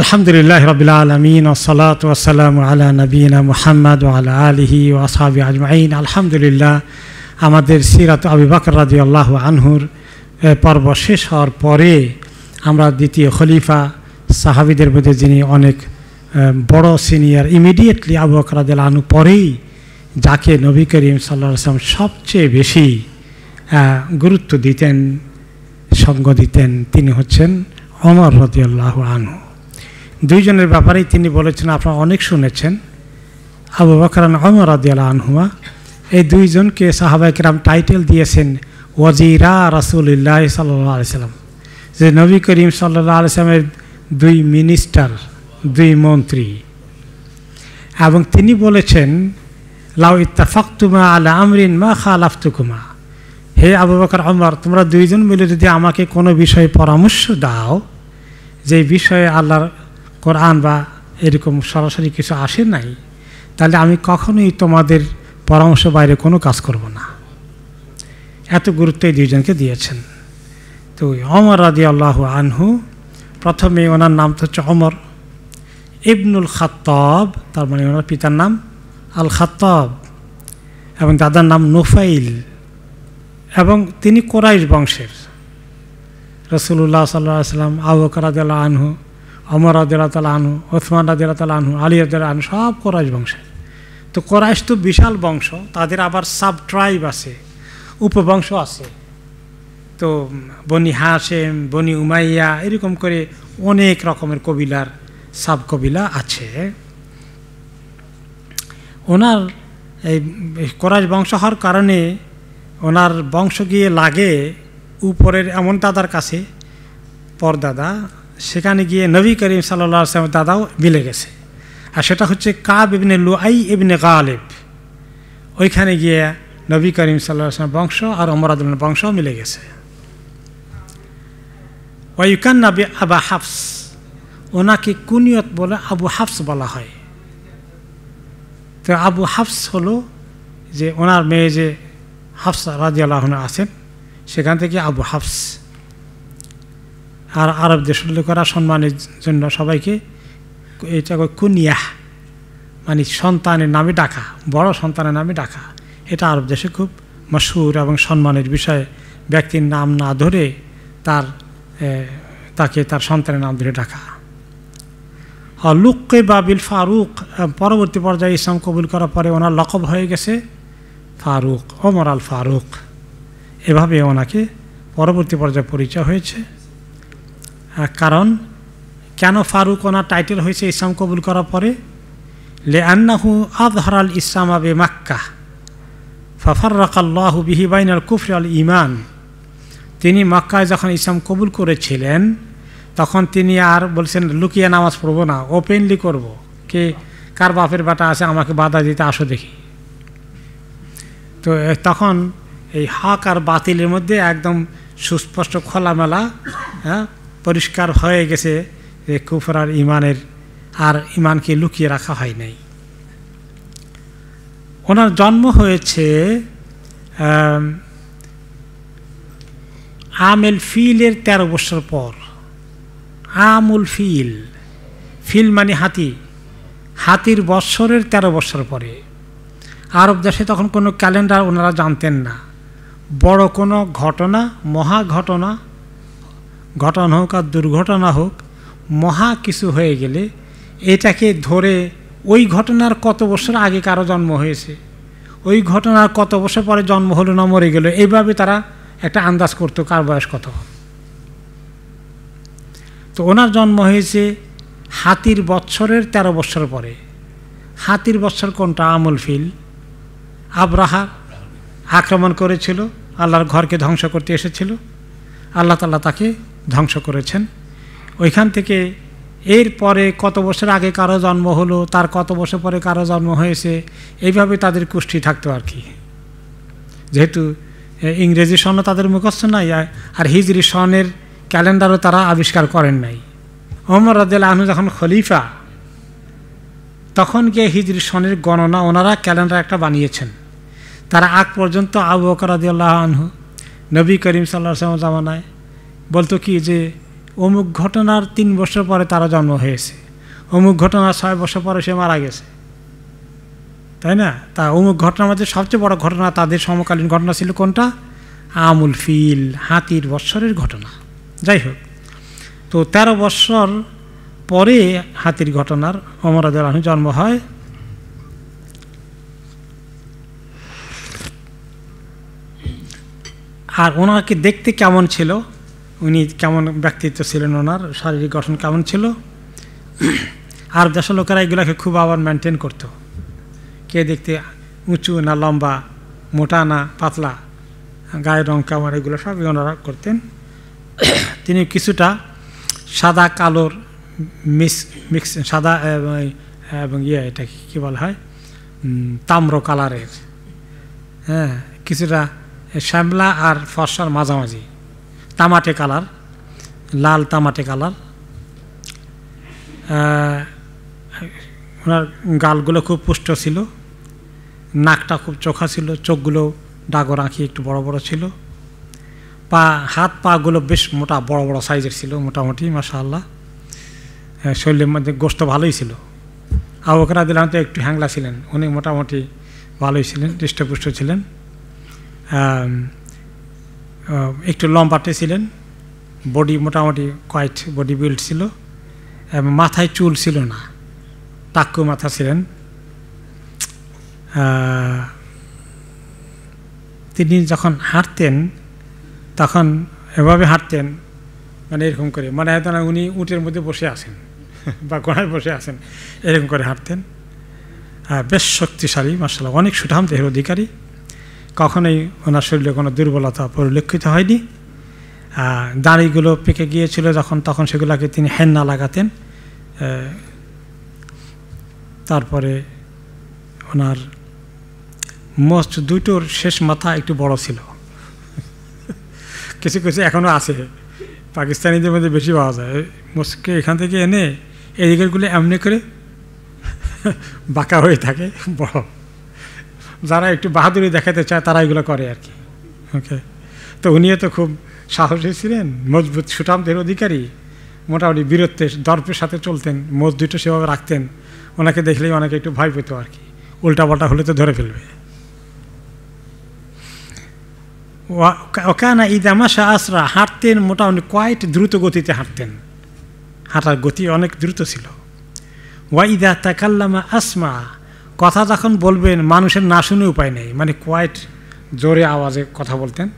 আলহামদুলিল্লাহ রবিল আলমিন ওসলাত ওসালাম আলা নবীনা মুহাম্মদ আলা আলহি ওয়াসাবি আজমাইন আলহামদুলিল্লাহ আমাদের সিরাত আবিবাকর রাজি আল্লাহ আনহুর পর্ব শেষ হওয়ার পরে আমরা দ্বিতীয় খলিফা সাহাবিদের মধ্যে যিনি অনেক বড় সিনিয়র ইমিডিয়েটলি আবু বকর আনু পরেই যাকে নবী করিম সাল্লাহ সবচেয়ে বেশি গুরুত্ব দিতেন সঙ্গ দিতেন তিনি হচ্ছেন অমর রদিয়াল্লাহ আনহু দুইজনের ব্যাপারেই তিনি বলেছেন আপনারা অনেক শুনেছেন আবু বকরান অমর আদিয়াল আনহুমা এই দুইজনকে সাহাবাইকরাম টাইটেল দিয়েছেন ওয়াজিরা রাসুলিল্লাহ সাল্লাহ সাল্লাম যে নবী করিম সাল্লাহ আলসালামের দুই মিনিস্টার দুই মন্ত্রী এবং তিনি বলেছেন লাউ ইত্তাফাকুমা আল আমরিন মা খালাফতুকুমা হে আবু বকর অমর তোমরা দুইজন মিলে যদি আমাকে কোনো বিষয়ে পরামর্শ দাও যে বিষয়ে আল্লাহর কোরআন বা এরকম সরাসরি কিছু আসে নাই তাহলে আমি কখনোই তোমাদের পরামর্শ বাইরে কোনো কাজ করব না এত গুরুত্ব এই দুইজনকে দিয়েছেন তো অমর রাজি আল্লাহ আনহু প্রথমে ওনার নাম তো হচ্ছে অমর ইবনুল খাত্তব তার মানে ওনার পিতার নাম আল খাত্তব এবং দাদার নাম নোফাইল এবং তিনি কোরাইশ বংশের রসুল্লাহ সাল্লাহ সাল্লাম আবু আল্লাহ আনহু অমর আদাল আনহু ওসমান রাজিয়াল আনহু আলী আদাল আনহু সব কোরআশ বংশে তো কোরআশ তো বিশাল বংশ তাদের আবার সাব ট্রাইব আছে উপবংশ আছে তো বনি হাসেম বনি উমাইয়া এরকম করে অনেক রকমের কবিলার সাব কবিলা আছে ওনার এই কোরআশ বংশ হওয়ার কারণে ওনার বংশ গিয়ে লাগে উপরের এমন দাদার কাছে পরদাদা সেখানে গিয়ে নবী করিম সাল্লা দাদাও মিলে গেছে আর সেটা হচ্ছে কাব ইবনে লুআই ইবনে গালেব ওইখানে গিয়ে নবী করিম সাল্লাহ বংশ আর অমরাদুল্লাহ বংশ মিলে গেছে ওয়াইকান নাবি আবা হাফস ওনাকে কুনিয়ত বলে আবু হাফস বলা হয় তো আবু হাফস হলো যে ওনার মেয়ে যে হাফস আল্লাহন আছেন সেখান থেকে আবু হাফস আর আরব দেশের লোকেরা সম্মানের জন্য সবাইকে এটা কুনিয়াহ মানে সন্তানের নামে ডাকা বড় সন্তানের নামে ডাকা এটা আরব দেশে খুব মশহুর এবং সম্মানের বিষয়ে ব্যক্তির নাম না ধরে তার তাকে তার সন্তানের নাম ধরে ডাকা লুককে বাবিল ফারুক পরবর্তী পর্যায়ে ইসলাম কবুল করার পরে ওনার লকব হয়ে গেছে ফারুক ওমর আল ফারুক এভাবে ওনাকে পরবর্তী পর্যায়ে পরিচয় হয়েছে হ্যাঁ, কারণ কেন ফারুক ওনার টাইটেল হয়েছে ইসলাম কবুল করার পরে লে আন্নাহু আদহরাল ইসলাম আবে মাক্কা ফফররাকাল্লাহু বিহিবাইন আল কুফর আল ইমান তিনি মক্কায় যখন ইসলাম কবুল করেছিলেন তখন তিনি আর বলছেন লুকিয়ে নামাজ পড়বো না ওপেনলি করব। কে কার বাপের বাটা আছে আমাকে বাধা দিতে আসো দেখি তো তখন এই হক আর বাতিলের মধ্যে একদম সুস্পষ্ট খোলামেলা হ্যাঁ পরিষ্কার হয়ে গেছে যে কুফর আর ইমানের আর ইমানকে লুকিয়ে রাখা হয় নাই ওনার জন্ম হয়েছে আমেল ফিলের তেরো বছর পর আমুল ফিল ফিল মানে হাতি হাতির বৎসরের তেরো বছর পরে আরব দেশে তখন কোনো ক্যালেন্ডার ওনারা জানতেন না বড় কোনো ঘটনা মহা ঘটনা ঘটনা হোক আর দুর্ঘটনা হোক মহা কিছু হয়ে গেলে এটাকে ধরে ওই ঘটনার কত বছর আগে কারো জন্ম হয়েছে ওই ঘটনার কত বছর পরে জন্ম হলো না মরে গেল এইভাবে তারা একটা আন্দাজ করতো কার বয়স কত তো ওনার জন্ম হয়েছে হাতির বৎসরের ১৩ বছর পরে হাতির বছর কোনটা আমল ফিল আব্রাহা আক্রমণ করেছিল আল্লাহর ঘরকে ধ্বংস করতে এসেছিল আল্লাহ তালা তাকে ধ্বংস করেছেন ওইখান থেকে এর পরে কত বছর আগে কারো জন্ম হলো তার কত বছর পরে কারো জন্ম হয়েছে এইভাবে তাদের কুষ্ঠি থাকতো আর কি যেহেতু ইংরেজি স্বর্ণ তাদের মুখস্থ নাই আর হিজরি স্বর্ণের ক্যালেন্ডারও তারা আবিষ্কার করেন নাই ওমর রাজ্জাল আহনু যখন খলিফা তখন গিয়ে হিজরি সনের গণনা ওনারা ক্যালেন্ডার একটা বানিয়েছেন তারা আগ পর্যন্ত আবু বকর আল্লাহ আনহু নবী করিম সাল্লা জামানায় বলতো কি যে অমুক ঘটনার তিন বছর পরে তারা জন্ম হয়েছে অমুক ঘটনার ছয় বছর পরে সে মারা গেছে তাই না তা অমুক ঘটনার মধ্যে সবচেয়ে বড় ঘটনা তাদের সমকালীন ঘটনা ছিল কোনটা আমুল ফিল হাতির বৎসরের ঘটনা যাই হোক তো ১৩ বৎসর পরে হাতির ঘটনার অমরাদ আলহ জন্ম হয় আর ওনাকে দেখতে কেমন ছিল উনি কেমন ব্যক্তিত্ব ছিলেন ওনার শারীরিক গঠন কেমন ছিল আর দেশের লোকেরা এগুলাকে খুব আবার মেনটেন করত কে দেখতে উঁচু না লম্বা মোটা না পাতলা গায়ের রং কেমন এগুলো সব ওনারা করতেন তিনি কিছুটা সাদা কালোর মিক্স মিক্স সাদা এবং ইয়ে এটা কী বলা হয় তাম্র কালারের হ্যাঁ কিছুটা শ্যামলা আর ফর্সার মাঝামাঝি তামাটে কালার লাল তামাটে কালার ওনার গালগুলো খুব পুষ্ট ছিল নাকটা খুব চোখা ছিল চোখগুলো ডাগর আঁকি একটু বড় বড় ছিল পা হাত পাগুলো বেশ মোটা বড় বড় সাইজের ছিল মোটামুটি মাশাআল্লাহ শরীরের মধ্যে গোস্ত ভালোই ছিল ওখানে দিলাম তো একটু হ্যাংলা ছিলেন উনি মোটামুটি ভালোই ছিলেন হৃষ্টপুষ্ট ছিলেন একটু লম্বাতে ছিলেন বডি মোটামুটি কয়েট বডি বিল্ড ছিল এবং মাথায় চুল ছিল না টাক্কু মাথা ছিলেন তিনি যখন হাঁটতেন তখন এভাবে হাঁটতেন মানে এরকম করে মানে হয়তো না উনি উটের মধ্যে বসে আছেন বা গোড়ায় বসে আছেন এরকম করে হাঁটতেন বেশ শক্তিশালী মার্শাল অনেক সুঠাম দেহের অধিকারী কখনোই ওনার শরীরে কোনো দুর্বলতা পরিলক্ষিত হয়নি দাড়িগুলো পেকে গিয়েছিল যখন তখন সেগুলোকে তিনি হেন্না লাগাতেন তারপরে ওনার মোস্ট দুটোর শেষ মাথা একটু বড় ছিল কিছু কিছু এখনও আছে পাকিস্তানিদের মধ্যে বেশি পাওয়া যায় মোস্টকে এখান থেকে এনে এই এমনি করে বাঁকা হয়ে থাকে বড় যারা একটু বাহাদুরি দেখাতে চায় তারা এগুলো করে আর কি ওকে তো উনিও তো খুব সাহসী ছিলেন মজবুত সুঠামদের অধিকারী মোটামুটি বীরত্বের দর্পের সাথে চলতেন মজদুটো সেভাবে রাখতেন ওনাকে দেখলেই অনেকে একটু ভয় পেত আর কি উল্টাপাল্টা হলে তো ধরে ফেলবে ঈদ আমাশা আসরা হাঁটতেন মোটামুটি কোয়াইট দ্রুত গতিতে হাঁটতেন হাঁটার গতি অনেক দ্রুত ছিল ওয়াইদা তাকাল্লামা আসমা কথা যখন বলবেন মানুষের না শুনে উপায় নেই মানে কোয়াইট জোরে আওয়াজে কথা বলতেন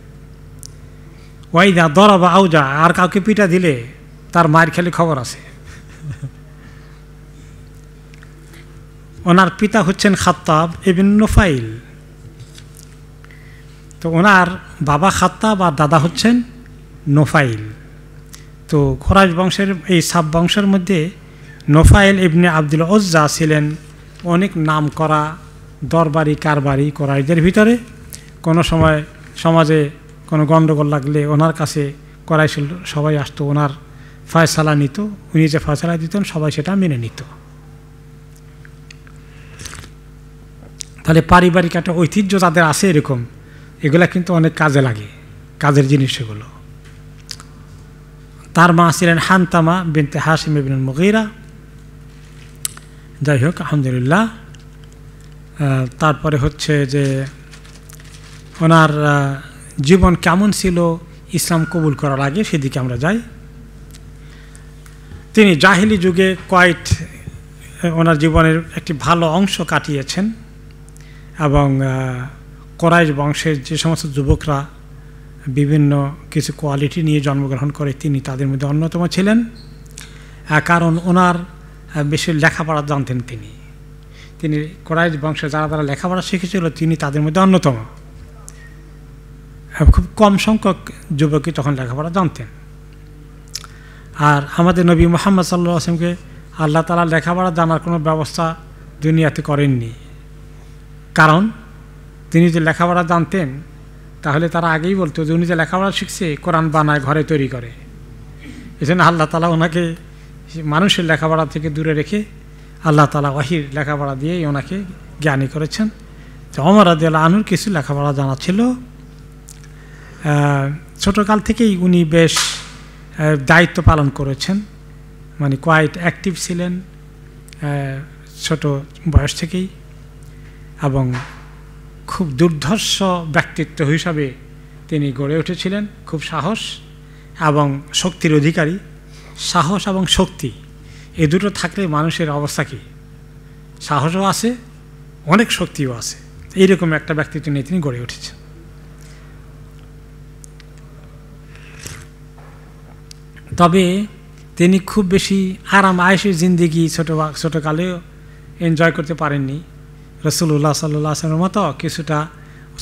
ওয়াইদা বা আউজা আর কাউকে পিটা দিলে তার মায়ের খেলে খবর আছে ওনার পিতা হচ্ছেন খাত্তাব এবিন নোফাইল তো ওনার বাবা খাত্তাব আর দাদা হচ্ছেন নোফাইল তো খোরাজ বংশের এই সাব বংশের মধ্যে নোফাইল ইবনে আব্দুল ওজ্জা ছিলেন অনেক নাম করা দরবারি কারবারি করা এদের ভিতরে কোনো সময় সমাজে কোনো গণ্ডগোল লাগলে ওনার কাছে করাইছিল সবাই আসতো ওনার ফয়সালা নিত উনি যে ফয়সালা দিতেন সবাই সেটা মেনে নিত তাহলে পারিবারিক একটা ঐতিহ্য যাদের আছে এরকম এগুলা কিন্তু অনেক কাজে লাগে কাজের জিনিস এগুলো তার মা ছিলেন হান্তামা বিনতে হাসিম বিন মুগিরা যাই হোক আলহামদুলিল্লাহ তারপরে হচ্ছে যে ওনার জীবন কেমন ছিল ইসলাম কবুল করার আগে সেদিকে আমরা যাই তিনি জাহিলি যুগে কয়েক ওনার জীবনের একটি ভালো অংশ কাটিয়েছেন এবং কড়াইশ বংশের যে সমস্ত যুবকরা বিভিন্ন কিছু কোয়ালিটি নিয়ে জন্মগ্রহণ করে তিনি তাদের মধ্যে অন্যতম ছিলেন কারণ ওনার বেশি লেখাপড়া জানতেন তিনি তিনি কড়াই বংশে যারা যারা লেখাপড়া শিখেছিল তিনি তাদের মধ্যে অন্যতম খুব কম সংখ্যক যুবকই তখন লেখাপড়া জানতেন আর আমাদের নবী মোহাম্মদ সাল্লা আসলামকে আল্লাহ তালা লেখাপড়া জানার কোনো ব্যবস্থা দুনিয়াতে করেননি কারণ তিনি যে লেখাপড়া জানতেন তাহলে তারা আগেই বলতো যে উনি যে লেখাপড়া শিখছে কোরআন বানায় ঘরে তৈরি করে এজন্য আল্লাহ তালা ওনাকে মানুষের লেখাপড়া থেকে দূরে রেখে আল্লাহ তালা ওয়াহির লেখাপড়া দিয়েই ওনাকে জ্ঞানী করেছেন তো অমর আল্লাহ আনুর কিছু লেখাপড়া জানা ছিল ছোটোকাল থেকেই উনি বেশ দায়িত্ব পালন করেছেন মানে কোয়াইট অ্যাক্টিভ ছিলেন ছোট বয়স থেকেই এবং খুব দুর্ধর্ষ ব্যক্তিত্ব হিসাবে তিনি গড়ে উঠেছিলেন খুব সাহস এবং শক্তির অধিকারী সাহস এবং শক্তি এ দুটো থাকলে মানুষের অবস্থা কী সাহসও আছে অনেক শক্তিও আছে এইরকম একটা ব্যক্তিত্ব নিয়ে তিনি গড়ে উঠেছেন তবে তিনি খুব বেশি আরাম আয়েসের জিন্দিগি ছোটো ছোটোকালে এনজয় করতে পারেননি রসুল্লাহ সাল্লাহ আসলামের মতো কিছুটা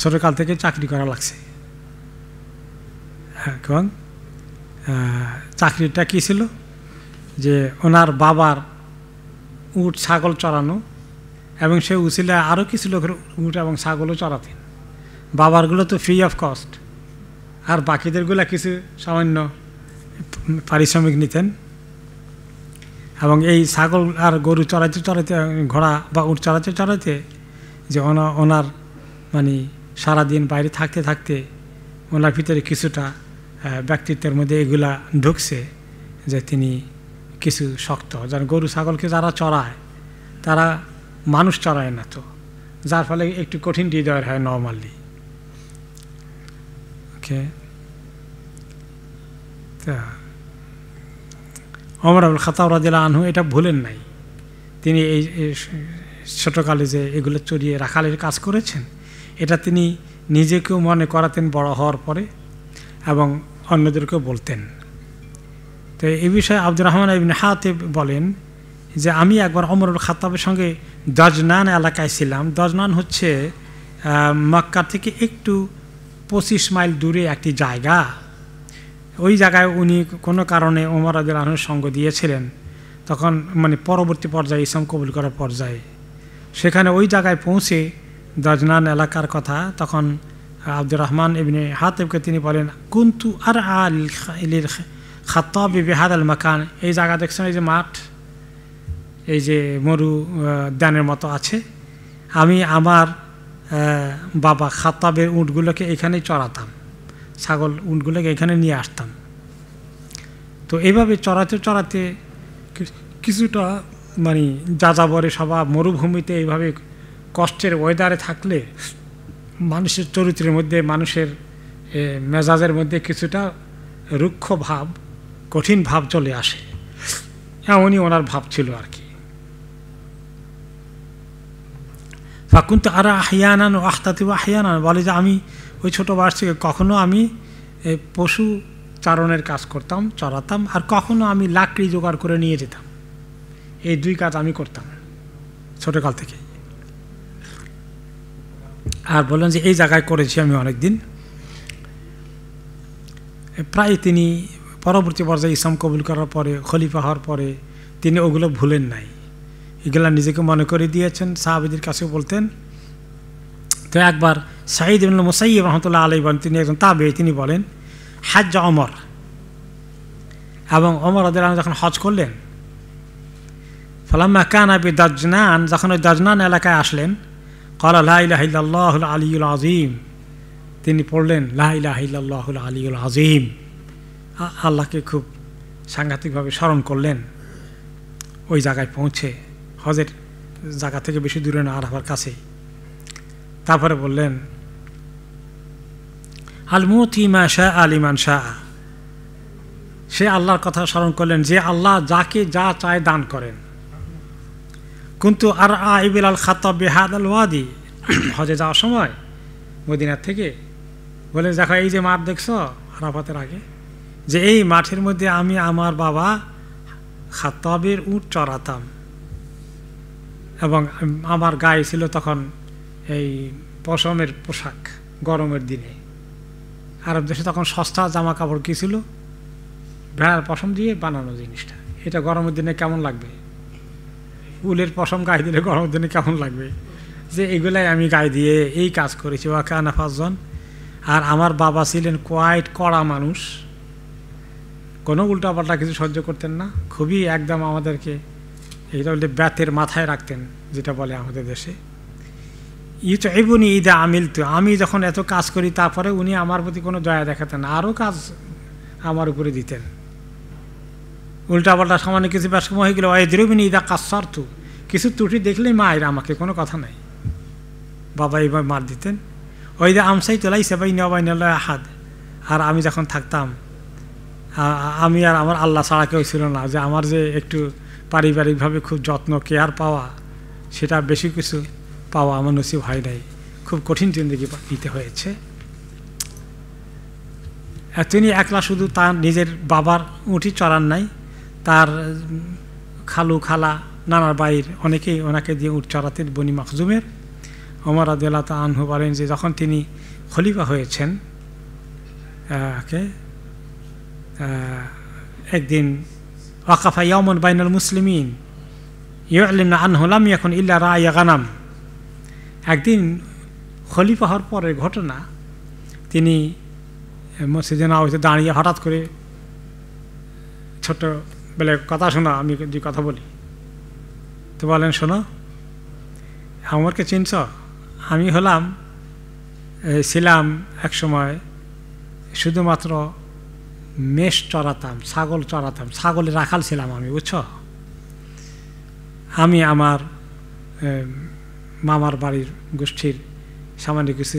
ছোটোকাল থেকে চাকরি করা লাগছে হ্যাঁ এবং চাকরিটা কী ছিল যে ওনার বাবার উট ছাগল চড়ানো এবং সে উচিলে আরও কিছু লোকের উট এবং ছাগলও চড়াতেন বাবারগুলো তো ফ্রি অফ কস্ট আর বাকিদেরগুলো কিছু সামান্য পারিশ্রমিক নিতেন এবং এই ছাগল আর গরু চড়াইতে চড়াইতে ঘোড়া বা উট চড়াইতে চড়াইতে যে ওনার মানে সারাদিন বাইরে থাকতে থাকতে ওনার ভিতরে কিছুটা ব্যক্তিত্বের মধ্যে এগুলা ঢুকছে যে তিনি কিছু শক্ত যেন গরু ছাগলকে যারা চড়ায় তারা মানুষ চড়ায় না তো যার ফলে একটু কঠিন হৃদয়ের হয় নর্মালি ওকে তা অমর আবুল খাতাব রাজিলা আনহু এটা ভুলেন নাই তিনি এই ছোটোকালে যে এগুলো চড়িয়ে রাখালের কাজ করেছেন এটা তিনি নিজেকেও মনে করাতেন বড় হওয়ার পরে এবং অন্যদেরকে বলতেন তো এ বিষয়ে আব্দুর রহমান আবিন হাতে বলেন যে আমি একবার অমরুল খাতাবের সঙ্গে দজনান এলাকায় ছিলাম দজনান হচ্ছে মক্কা থেকে একটু পঁচিশ মাইল দূরে একটি জায়গা ওই জায়গায় উনি কোনো কারণে ওমর আদুল রহমানের সঙ্গ দিয়েছিলেন তখন মানে পরবর্তী পর্যায়ে ইসলাম কবুল করার পর্যায়ে সেখানে ওই জায়গায় পৌঁছে দজনান এলাকার কথা তখন আব্দুর রহমান ইবনে হাতেবকে তিনি বলেন কুন্তু আর আলিল খাত্তাবি বেহাদ আল মাকান এই জায়গা দেখছেন এই যে মাঠ এই যে মরু দানের মতো আছে আমি আমার বাবা খাতাবের উঁটগুলোকে এখানেই চড়াতাম ছাগল উঁটগুলোকে এখানে নিয়ে আসতাম তো এইভাবে চড়াতে চড়াতে কিছুটা মানে যাযাবরে সবা মরুভূমিতে এইভাবে কষ্টের ওয়েদারে থাকলে মানুষের চরিত্রের মধ্যে মানুষের মেজাজের মধ্যে কিছুটা রুক্ষ ভাব কঠিন ভাব চলে আসে এমনই ওনার ভাব ছিল আর কি ফাকুন তো আরা আহিয়ানান আহতাতি আহিয়ানান বলে যে আমি ওই ছোটো বয়স থেকে কখনো আমি পশু চারণের কাজ করতাম চড়াতাম আর কখনো আমি লাকড়ি জোগাড় করে নিয়ে যেতাম এই দুই কাজ আমি করতাম ছোটোকাল থেকে আর বললেন যে এই জায়গায় করেছি আমি অনেকদিন প্রায় তিনি পরবর্তী পর্যায়ে ইসলাম কবুল করার পরে খলিফা হওয়ার পরে তিনি ওগুলো ভুলেন নাই এগুলা নিজেকে মনে করে দিয়েছেন সাহাবিদের কাছে বলতেন তো একবার সাঈদ ইবনুল মুসাইব রহমতুল্লাহ আলাই বলেন তিনি একজন তাবে তিনি বলেন হাজ অমর এবং অমর আদাল যখন হজ করলেন ফলাম্মা কান আবি দাজনান যখন ওই দাজনান এলাকায় আসলেন কলা লাহিল্লাহুল আলিউল আজিম তিনি পড়লেন লাহিল্লাহুল আলিউল আজিম আল্লাহকে খুব সাংঘাতিকভাবে স্মরণ করলেন ওই জায়গায় পৌঁছে হজের জায়গা থেকে বেশি দূরে না আরাফার কাছে তারপরে বললেন আলমুতি মা শাহ আলিমান শাহ সে আল্লাহর কথা স্মরণ করলেন যে আল্লাহ যাকে যা চায় দান করেন কিন্তু আর আইবিল আল খাতাব বেহাদ আল ওয়াদি হজে যাওয়ার সময় মদিনার থেকে বলে দেখো এই যে মাঠ দেখছ আরাফাতের আগে যে এই মাঠের মধ্যে আমি আমার বাবা খাতাবের উঁট চড়াতাম এবং আমার গায়ে ছিল তখন এই পশমের পোশাক গরমের দিনে আরব দেশে তখন সস্তা জামা কাপড় কী ছিল ভেড়ার পশম দিয়ে বানানো জিনিসটা এটা গরমের দিনে কেমন লাগবে উলের পশম গায়ে দিলে গরমের দিনে কেমন লাগবে যে এগুলাই আমি গায়ে দিয়ে এই কাজ করেছি ওয়া কানা পাঁচজন আর আমার বাবা ছিলেন কোয়াইট কড়া মানুষ কোনো উল্টাপাল্টা কিছু সহ্য করতেন না খুবই একদম আমাদেরকে এইটা বলতে ব্যাথের মাথায় রাখতেন যেটা বলে আমাদের দেশে ইউ তো এবনি ঈদে আমিল তো আমি যখন এত কাজ করি তারপরে উনি আমার প্রতি কোনো দয়া দেখাতেন আরও কাজ আমার উপরে দিতেন উল্টাপাল্টা সামান্য কিছু ব্যবসম হয়ে গেল অয় দ্রবিনী ইদা কাসার্থ কিছু ত্রুটি দেখলেই মায়ের আমাকে কোনো কথা নাই বাবা এইভাবে মার দিতেন ওই দা আমসাই তোলাই সেবাই নবাই নেওয়া হাত আর আমি যখন থাকতাম আমি আর আমার আল্লাহ ছাড়া কেউ ছিল না যে আমার যে একটু পারিবারিকভাবে খুব যত্ন কেয়ার পাওয়া সেটা বেশি কিছু পাওয়া আমার নসিব হয় নাই খুব কঠিন জিন্দগি নিতে হয়েছে তিনি একলা শুধু তার নিজের বাবার উঁটি চড়ান নাই তার খালু খালা নানার বাইর অনেকেই ওনাকে দিয়ে উঠ চড়াতেন বনি মখজুমের অমর আদাল্লা আনহু বলেন যে যখন তিনি খলিফা হয়েছেন একদিন ওয়াকাফা ইয়মন বাইনুল মুসলিমিন ইয়ালিন আনহুলাম এখন ইল্লা রায়া গানাম একদিন খলিফা হওয়ার পরের ঘটনা তিনি মসজিদে না হয়েছে দাঁড়িয়ে হঠাৎ করে ছোট বলে কথা শোনা আমি যদি কথা বলি তো বলেন শোনো আমাকে চিনছ আমি হলাম ছিলাম এক সময় শুধুমাত্র মেষ চড়াতাম ছাগল চড়াতাম ছাগলে রাখাল ছিলাম আমি বুঝছ আমি আমার মামার বাড়ির গোষ্ঠীর সামান্য কিছু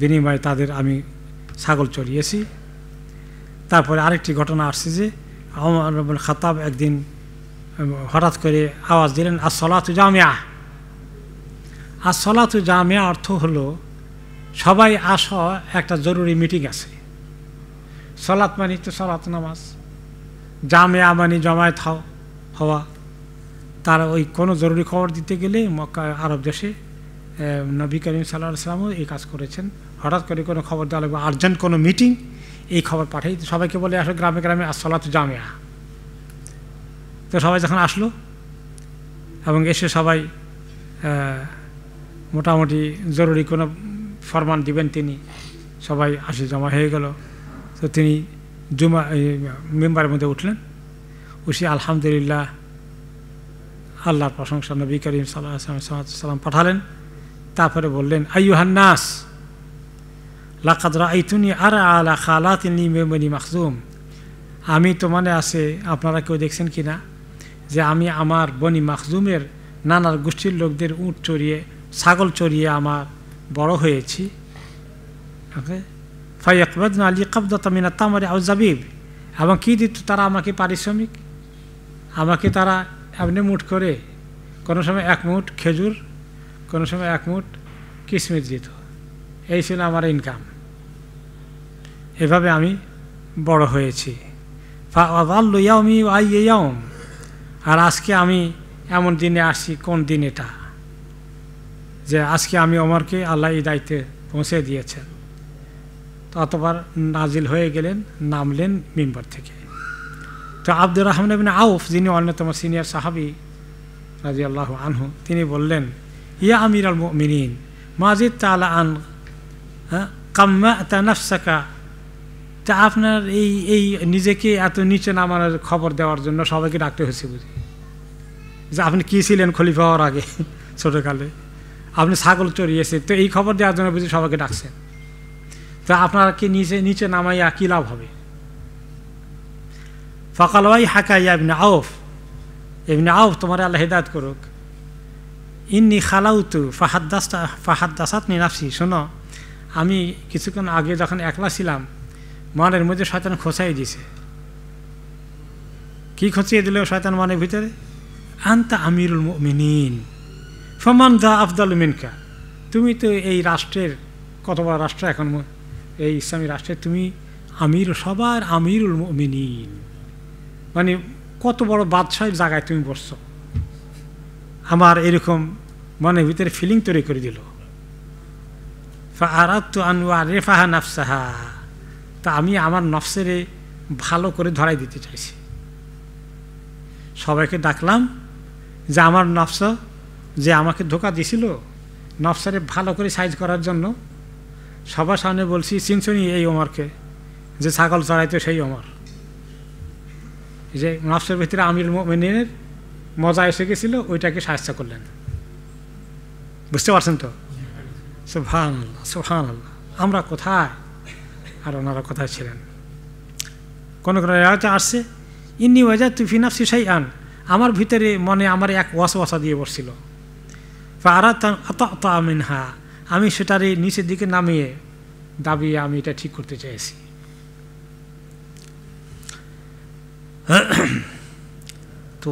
বিনিময়ে তাদের আমি ছাগল চড়িয়েছি তারপরে আরেকটি ঘটনা আসছে যে আমার খাতাব একদিন হঠাৎ করে আওয়াজ দিলেন আসলাতু জামিয়া আসলাতু জামিয়া অর্থ হলো সবাই আস একটা জরুরি মিটিং আছে সলাত মানি তো সলাত নামাজ জামিয়া মানি জমায়েত হওয়া তার ওই কোনো জরুরি খবর দিতে গেলে মক্কা আরব দেশে নবী করিম সাল্লাহ সাল্লামও এই কাজ করেছেন হঠাৎ করে কোনো খবর দেওয়া লাগবে আর্জেন্ট কোনো মিটিং এই খবর পাঠাই সবাইকে বলে আসলে গ্রামে গ্রামে আসলাত জামিয়া তো সবাই যখন আসলো এবং এসে সবাই মোটামুটি জরুরি কোনো ফরমান দিবেন তিনি সবাই আসে জমা হয়ে গেল তো তিনি জুমা মেম্বারের মধ্যে উঠলেন উসি আলহামদুলিল্লাহ আল্লাহর প্রশংসা নবী করিম সাল্লাহ সাল্লাম পাঠালেন তারপরে বললেন আইয়ুহান্নাস নাস লাকাদ রাইতুনি আর আলা খালাত মেমনি মাখজুম আমি তো মানে আছে আপনারা কেউ দেখছেন কি না যে আমি আমার বনি মাখজুমের নানার গোষ্ঠীর লোকদের উঁট চড়িয়ে ছাগল চড়িয়ে আমার বড় হয়েছি ওকে না আলী কাবদাতমিনা তামারি আউ জাবিব এবং কী দিত তারা আমাকে পারিশ্রমিক আমাকে তারা এমনি মুঠ করে কোনো সময় এক মুঠ খেজুর কোনো সময় এক মুঠ কিশমিশ দিত এই ছিল আমার ইনকাম এভাবে আমি বড় হয়েছি আল্লু ইয়াউমি আই ইয়াউম আর আজকে আমি এমন দিনে আসছি কোন দিন এটা যে আজকে আমি অমরকে আল্লাহ এই দায়িত্বে পৌঁছে দিয়েছেন ততবার নাজিল হয়ে গেলেন নামলেন মিম্বর থেকে তো আব্দুর রহমান বিন আউফ যিনি অন্যতম সিনিয়র সাহাবি রাজি আল্লাহ আনহু তিনি বললেন ইয়া আমির আল মিনীন মাজিদ তালা আন হ্যাঁ, কাম্মা তানাফসাকা তা আপনার এই এই নিজেকে এত নিচে নামার খবর দেওয়ার জন্য সবাইকে ডাকতে হয়েছে বুঝি যে আপনি কী ছিলেন খলিফা হওয়ার আগে ছোটোকালে আপনি ছাগল চড়িয়েছে তো এই খবর দেওয়ার জন্য বুঝি সবাইকে ডাকছেন তো কি নিচে নিচে নামাইয়া কী লাভ হবে ভাই হাকাইয়া এমনি আউফ এমনি আউফ তোমার আল্লাহ হেদায়ত করুক ইন্নি খালাউতু ফাহাদ্দাসটা ফাহাদ্দাসাত নিনাফসি শোনো আমি কিছুক্ষণ আগে যখন একলা ছিলাম মনের মধ্যে শয়তান খোঁচাই দিছে কি খোঁচিয়ে দিল শয়তান মনের ভিতরে আন্তা আমিরুল মিনীন ফমান দা আফদাল মিনকা তুমি তো এই রাষ্ট্রের কত বড় রাষ্ট্র এখন এই ইসলামী রাষ্ট্রের তুমি আমির সবার আমিরুল মিনীন মানে কত বড় বাদশাহের জায়গায় তুমি বসছো আমার এরকম মনের ভিতরে ফিলিং তৈরি করে দিল আর আরাত আনু আরেফাহা নাফসাহা তা আমি আমার নফসেরে ভালো করে ধরাই দিতে চাইছি সবাইকে ডাকলাম যে আমার নফস যে আমাকে ধোকা দিছিল নফসারে ভালো করে সাইজ করার জন্য সবার সামনে বলছি চিনছনি এই ওমারকে যে ছাগল চড়াইতো সেই ওমর যে নফসের ভিতরে আমির মেনের মজা এসে গেছিলো ওইটাকে সাহায্য করলেন বুঝতে পারছেন তো সোহান আল্লাহ সোহান আল্লাহ আমরা কোথায় আর ওনারা কোথায় ছিলেন কোনো কোনো রেওয়াজে আসছে ইন্নি ওয়াজা তুই ফিনা সিসাই আন আমার ভিতরে মনে আমার এক ওয়াশ ওয়াসা দিয়ে বসছিল আমিন হা আমি সেটারে নিচের দিকে নামিয়ে দাবিয়ে আমি এটা ঠিক করতে চাইছি তো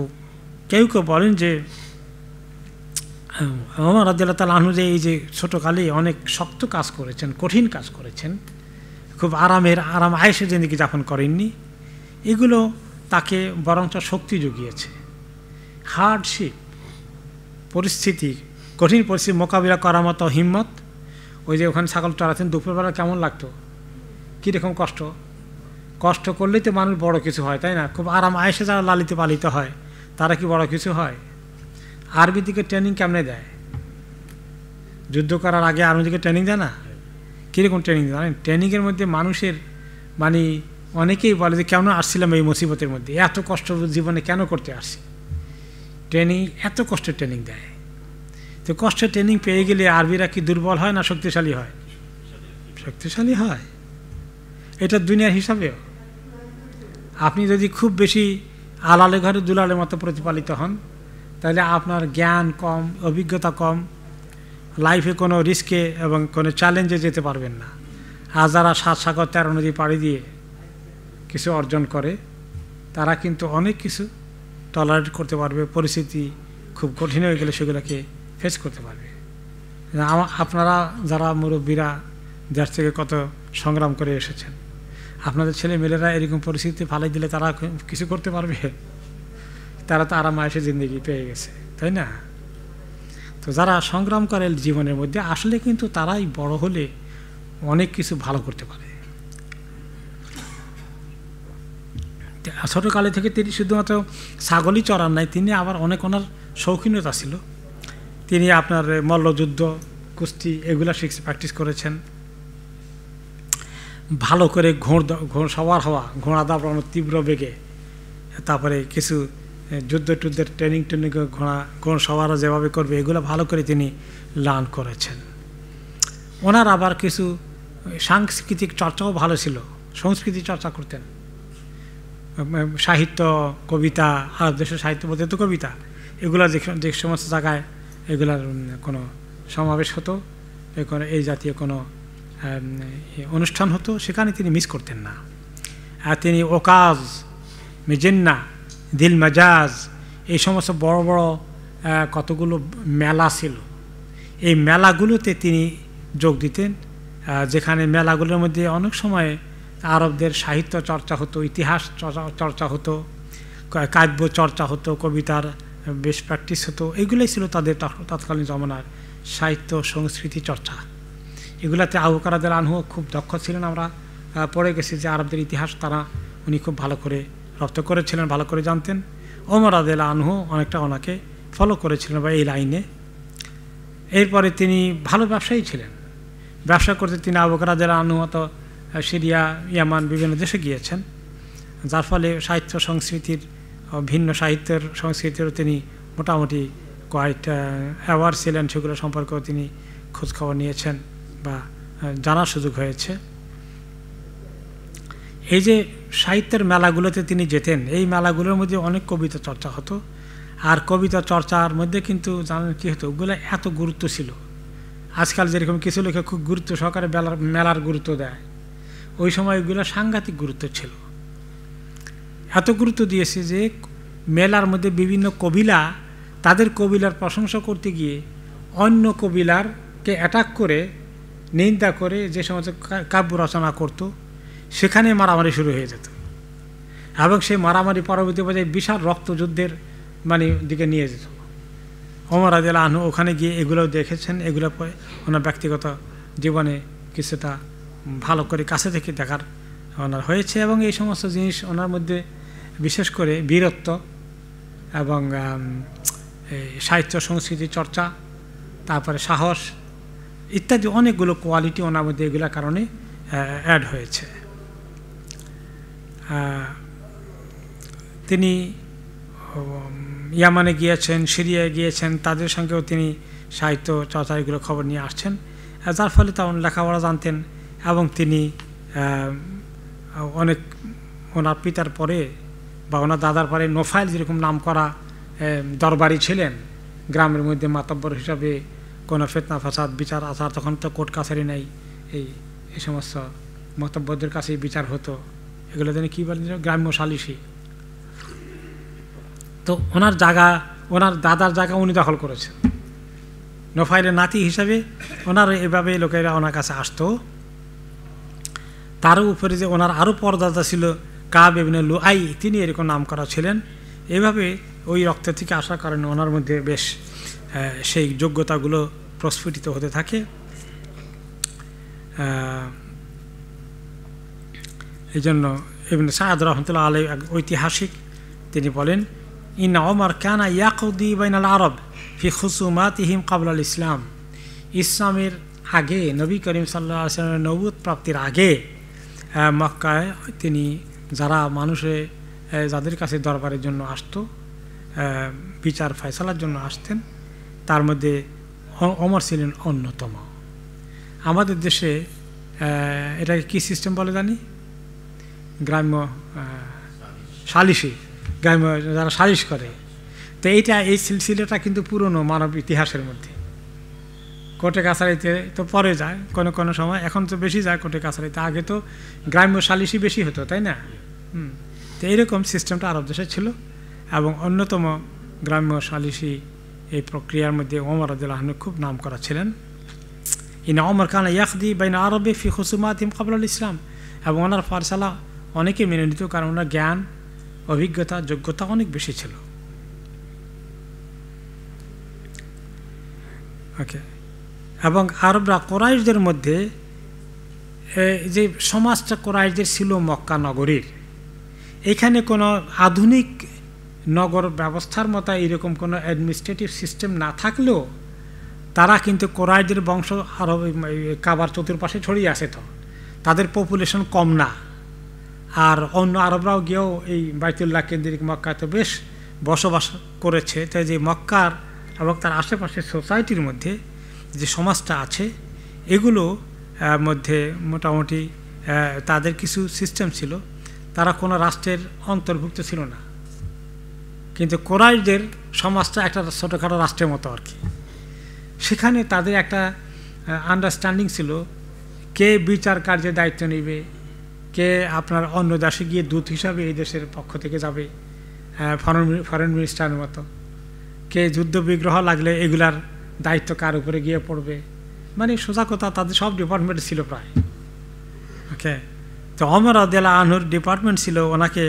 কেউ কেউ বলেন যে আমার রাজ্লাহ তাল আহনু যে এই যে ছোটোকালে অনেক শক্ত কাজ করেছেন কঠিন কাজ করেছেন খুব আরামের আরাম আয়েসে জিন্দিগি যাপন করেননি এগুলো তাকে বরঞ্চ শক্তি জুগিয়েছে হার্ডশিপ পরিস্থিতি কঠিন পরিস্থিতি মোকাবিলা করার মতো হিম্মত ওই যে ওখানে ছাগল চড়াতেন দুপুরবেলা কেমন লাগতো কীরকম কষ্ট কষ্ট করলেই তো মানুষ বড় কিছু হয় তাই না খুব আরাম আয়েসে যারা লালিতে পালিত হয় তারা কি বড় কিছু হয় আর্মি দিকে ট্রেনিং কেমনে দেয় যুদ্ধ করার আগে আর্মি দিকে ট্রেনিং দেয় না কীরকম ট্রেনিং জানেন ট্রেনিংয়ের মধ্যে মানুষের মানে অনেকেই বলে যে কেন আসছিলাম এই মুসিবতের মধ্যে এত কষ্ট জীবনে কেন করতে আসছি ট্রেনিং এত কষ্ট ট্রেনিং দেয় তো কষ্ট ট্রেনিং পেয়ে গেলে আরবিরা কি দুর্বল হয় না শক্তিশালী হয় শক্তিশালী হয় এটা দুনিয়ার হিসাবেও আপনি যদি খুব বেশি আলালে ঘরে দুলালের মতো প্রতিপালিত হন তাহলে আপনার জ্ঞান কম অভিজ্ঞতা কম লাইফে কোনো রিস্কে এবং কোনো চ্যালেঞ্জে যেতে পারবেন না আর যারা সাত সাগর তেরো নদী পাড়ি দিয়ে কিছু অর্জন করে তারা কিন্তু অনেক কিছু টলারেট করতে পারবে পরিস্থিতি খুব কঠিন হয়ে গেলে সেগুলোকে ফেস করতে পারবে আপনারা যারা মুরব্বীরা দেশ থেকে কত সংগ্রাম করে এসেছেন আপনাদের ছেলে মেয়েরা এরকম পরিস্থিতি ফালাই দিলে তারা কিছু করতে পারবে তারা তো আরাম আয়সে জিন্দগি পেয়ে গেছে তাই না তো যারা সংগ্রাম করে জীবনের মধ্যে আসলে কিন্তু তারাই বড় হলে অনেক কিছু ভালো করতে পারে ছোটকালে থেকে তিনি শুধুমাত্র ছাগলই চড়ার নাই তিনি আবার অনেক ওনার শৌখিনতা ছিল তিনি আপনার মল্লযুদ্ধ কুস্তি এগুলা শিখছে প্র্যাকটিস করেছেন ভালো করে ঘোড় ঘোড় সবার হওয়া ঘোড়া দাবড়ানো তীব্র বেগে তারপরে কিছু যুদ্ধ টুদ্ধের ট্রেনিং ট্রেনিং ঘোড়া কোন সবার যেভাবে করবে এগুলো ভালো করে তিনি লার্ন করেছেন ওনার আবার কিছু সাংস্কৃতিক চর্চাও ভালো ছিল সংস্কৃতি চর্চা করতেন সাহিত্য কবিতা আর দেশের সাহিত্য বলতে তো কবিতা এগুলো যে সমস্ত জায়গায় এগুলার কোনো সমাবেশ হতো কোনো এই জাতীয় কোনো অনুষ্ঠান হতো সেখানে তিনি মিস করতেন না আর তিনি ওকাজ মেজেন্না দিল মেজাজ এই সমস্ত বড় বড় কতগুলো মেলা ছিল এই মেলাগুলোতে তিনি যোগ দিতেন যেখানে মেলাগুলোর মধ্যে অনেক সময় আরবদের সাহিত্য চর্চা হতো ইতিহাস চর্চা হতো কাব্য চর্চা হতো কবিতার বেশ প্র্যাকটিস হতো এগুলোই ছিল তাদের তৎকালীন জমানার সাহিত্য সংস্কৃতি চর্চা এগুলাতে আহুকারাদের আনহু খুব দক্ষ ছিলেন আমরা পড়ে গেছি যে আরবদের ইতিহাস তারা উনি খুব ভালো করে রপ্ত করেছিলেন ভালো করে জানতেন ওমর আদেল আনহু অনেকটা ওনাকে ফলো করেছিলেন বা এই লাইনে এরপরে তিনি ভালো ব্যবসায়ী ছিলেন ব্যবসা করতে তিনি আনহু অত সিরিয়া ইয়ামান বিভিন্ন দেশে গিয়েছেন যার ফলে সাহিত্য সংস্কৃতির ভিন্ন সাহিত্যের সংস্কৃতিরও তিনি মোটামুটি কয়েকটা অ্যাওয়ার্ড ছিলেন সেগুলো সম্পর্কেও তিনি খোঁজখবর নিয়েছেন বা জানার সুযোগ হয়েছে এই যে সাহিত্যের মেলাগুলোতে তিনি যেতেন এই মেলাগুলোর মধ্যে অনেক কবিতা চর্চা হতো আর কবিতা চর্চার মধ্যে কিন্তু জানেন কী হতো ওগুলো এত গুরুত্ব ছিল আজকাল যেরকম কিছু লোকে খুব গুরুত্ব সহকারে মেলার মেলার গুরুত্ব দেয় ওই সময় ওইগুলো সাংঘাতিক গুরুত্ব ছিল এত গুরুত্ব দিয়েছে যে মেলার মধ্যে বিভিন্ন কবিলা তাদের কবিলার প্রশংসা করতে গিয়ে অন্য কবিলারকে অ্যাটাক করে নিন্দা করে যে সমস্ত কাব্য রচনা করতো সেখানে মারামারি শুরু হয়ে যেত এবং সেই মারামারি পরবর্তী পর্যায়ে বিশাল রক্তযুদ্ধের মানে দিকে নিয়ে যেত অমর আদিল আহনু ওখানে গিয়ে এগুলো দেখেছেন এগুলো ওনার ব্যক্তিগত জীবনে কিছুটা ভালো করে কাছে থেকে দেখার ওনার হয়েছে এবং এই সমস্ত জিনিস ওনার মধ্যে বিশেষ করে বীরত্ব এবং সাহিত্য সংস্কৃতি চর্চা তারপরে সাহস ইত্যাদি অনেকগুলো কোয়ালিটি ওনার মধ্যে এগুলোর কারণে অ্যাড হয়েছে হ্যাঁ। তিনি ইয়ামানে গিয়েছেন সিরিয়ায় গিয়েছেন তাদের সঙ্গেও তিনি সাহিত্য চর্চা এগুলো খবর নিয়ে আসছেন যার ফলে তখন লেখাপড়া জানতেন এবং তিনি অনেক ওনার পিতার পরে বা ওনার দাদার পরে নোফাইল যেরকম নাম করা দরবারি ছিলেন গ্রামের মধ্যে মাতব্বর হিসাবে কোনো ফেতনা ফাসাদ বিচার আচার তখন তো কোর্ট কাছারি নেই এই এই সমস্ত মতব্বদের কাছেই বিচার হতো এগুলো তিনি কী বলেন গ্রাম্য সালিসি তো ওনার জায়গা ওনার দাদার জায়গা উনি দখল করেছেন নফাইলের নাতি হিসাবে ওনার এভাবে লোকেরা ওনার কাছে আসতো তার উপরে যে ওনার আরও পরদাতা ছিল কাব এবিনে লুআই তিনি এরকম নাম করা ছিলেন এভাবে ওই রক্ত থেকে আসার কারণে ওনার মধ্যে বেশ সেই যোগ্যতাগুলো প্রস্ফুটিত হতে থাকে এই জন্য এমনি সাহাদ রহমতুল্লাহ আলী ঐতিহাসিক তিনি বলেন ইন অমর কানা বাইন বাইনাল আরব ফি খুসুমা তিহিম কাবুল ইসলাম ইসলামের আগে নবী করিম সাল্লা নবুত প্রাপ্তির আগে মক্কায় তিনি যারা মানুষে যাদের কাছে দরবারের জন্য আসত বিচার ফয়সলার জন্য আসতেন তার মধ্যে অমর ছিলেন অন্যতম আমাদের দেশে এটাকে কী সিস্টেম বলে জানি গ্রাম্য সালিশি গ্রাম্য যারা সালিশ করে তো এইটা এই সিলসিলাটা কিন্তু পুরনো মানব ইতিহাসের মধ্যে কোর্টে কাছারিতে তো পরে যায় কোনো কোনো সময় এখন তো বেশি যায় কোর্টে কাছারিতে আগে তো গ্রাম্য সালিশি বেশি হতো তাই না তো এইরকম সিস্টেমটা আরব দেশে ছিল এবং অন্যতম গ্রাম্য সালিশি এই প্রক্রিয়ার মধ্যে ওমর আদুল আহমেদ খুব নাম করা ছিলেন ইনা অমর খান ইয়াকদি বাইন আরবে ফি হুসুমাতিম কাবুল ইসলাম এবং ওনার ফারসালা অনেকে মেনে নিত কারণ ওনার জ্ঞান অভিজ্ঞতা যোগ্যতা অনেক বেশি ছিল ওকে এবং আরবরা কোরাইশদের মধ্যে যে সমাজটা কোরাইশদের ছিল মক্কা নগরীর এখানে কোনো আধুনিক নগর ব্যবস্থার মতো এরকম কোনো অ্যাডমিনিস্ট্রেটিভ সিস্টেম না থাকলেও তারা কিন্তু কোরাইশদের বংশ আরব কাবার চতুর্পাশে ছড়িয়ে আসে তো তাদের পপুলেশন কম না আর অন্য আরবরাও গিয়েও এই বাইতুল্লাহ কেন্দ্রিক মক্কাতে বেশ বসবাস করেছে তাই যে মক্কার এবং তার আশেপাশের সোসাইটির মধ্যে যে সমাজটা আছে এগুলো মধ্যে মোটামুটি তাদের কিছু সিস্টেম ছিল তারা কোনো রাষ্ট্রের অন্তর্ভুক্ত ছিল না কিন্তু কোরাইদের সমাজটা একটা ছোটোখাটো রাষ্ট্রের মতো আর কি সেখানে তাদের একটা আন্ডারস্ট্যান্ডিং ছিল কে বিচার কার্যে দায়িত্ব নেবে কে আপনার অন্য দেশে গিয়ে দূত হিসাবে এই দেশের পক্ষ থেকে যাবে ফরেন ফরেন মিনিস্টারের মতো কে যুদ্ধ বিগ্রহ লাগলে এগুলার দায়িত্ব কার উপরে গিয়ে পড়বে মানে সোজা কথা তাদের সব ডিপার্টমেন্ট ছিল প্রায় ওকে তো অমর আদেলা আনহুর ডিপার্টমেন্ট ছিল ওনাকে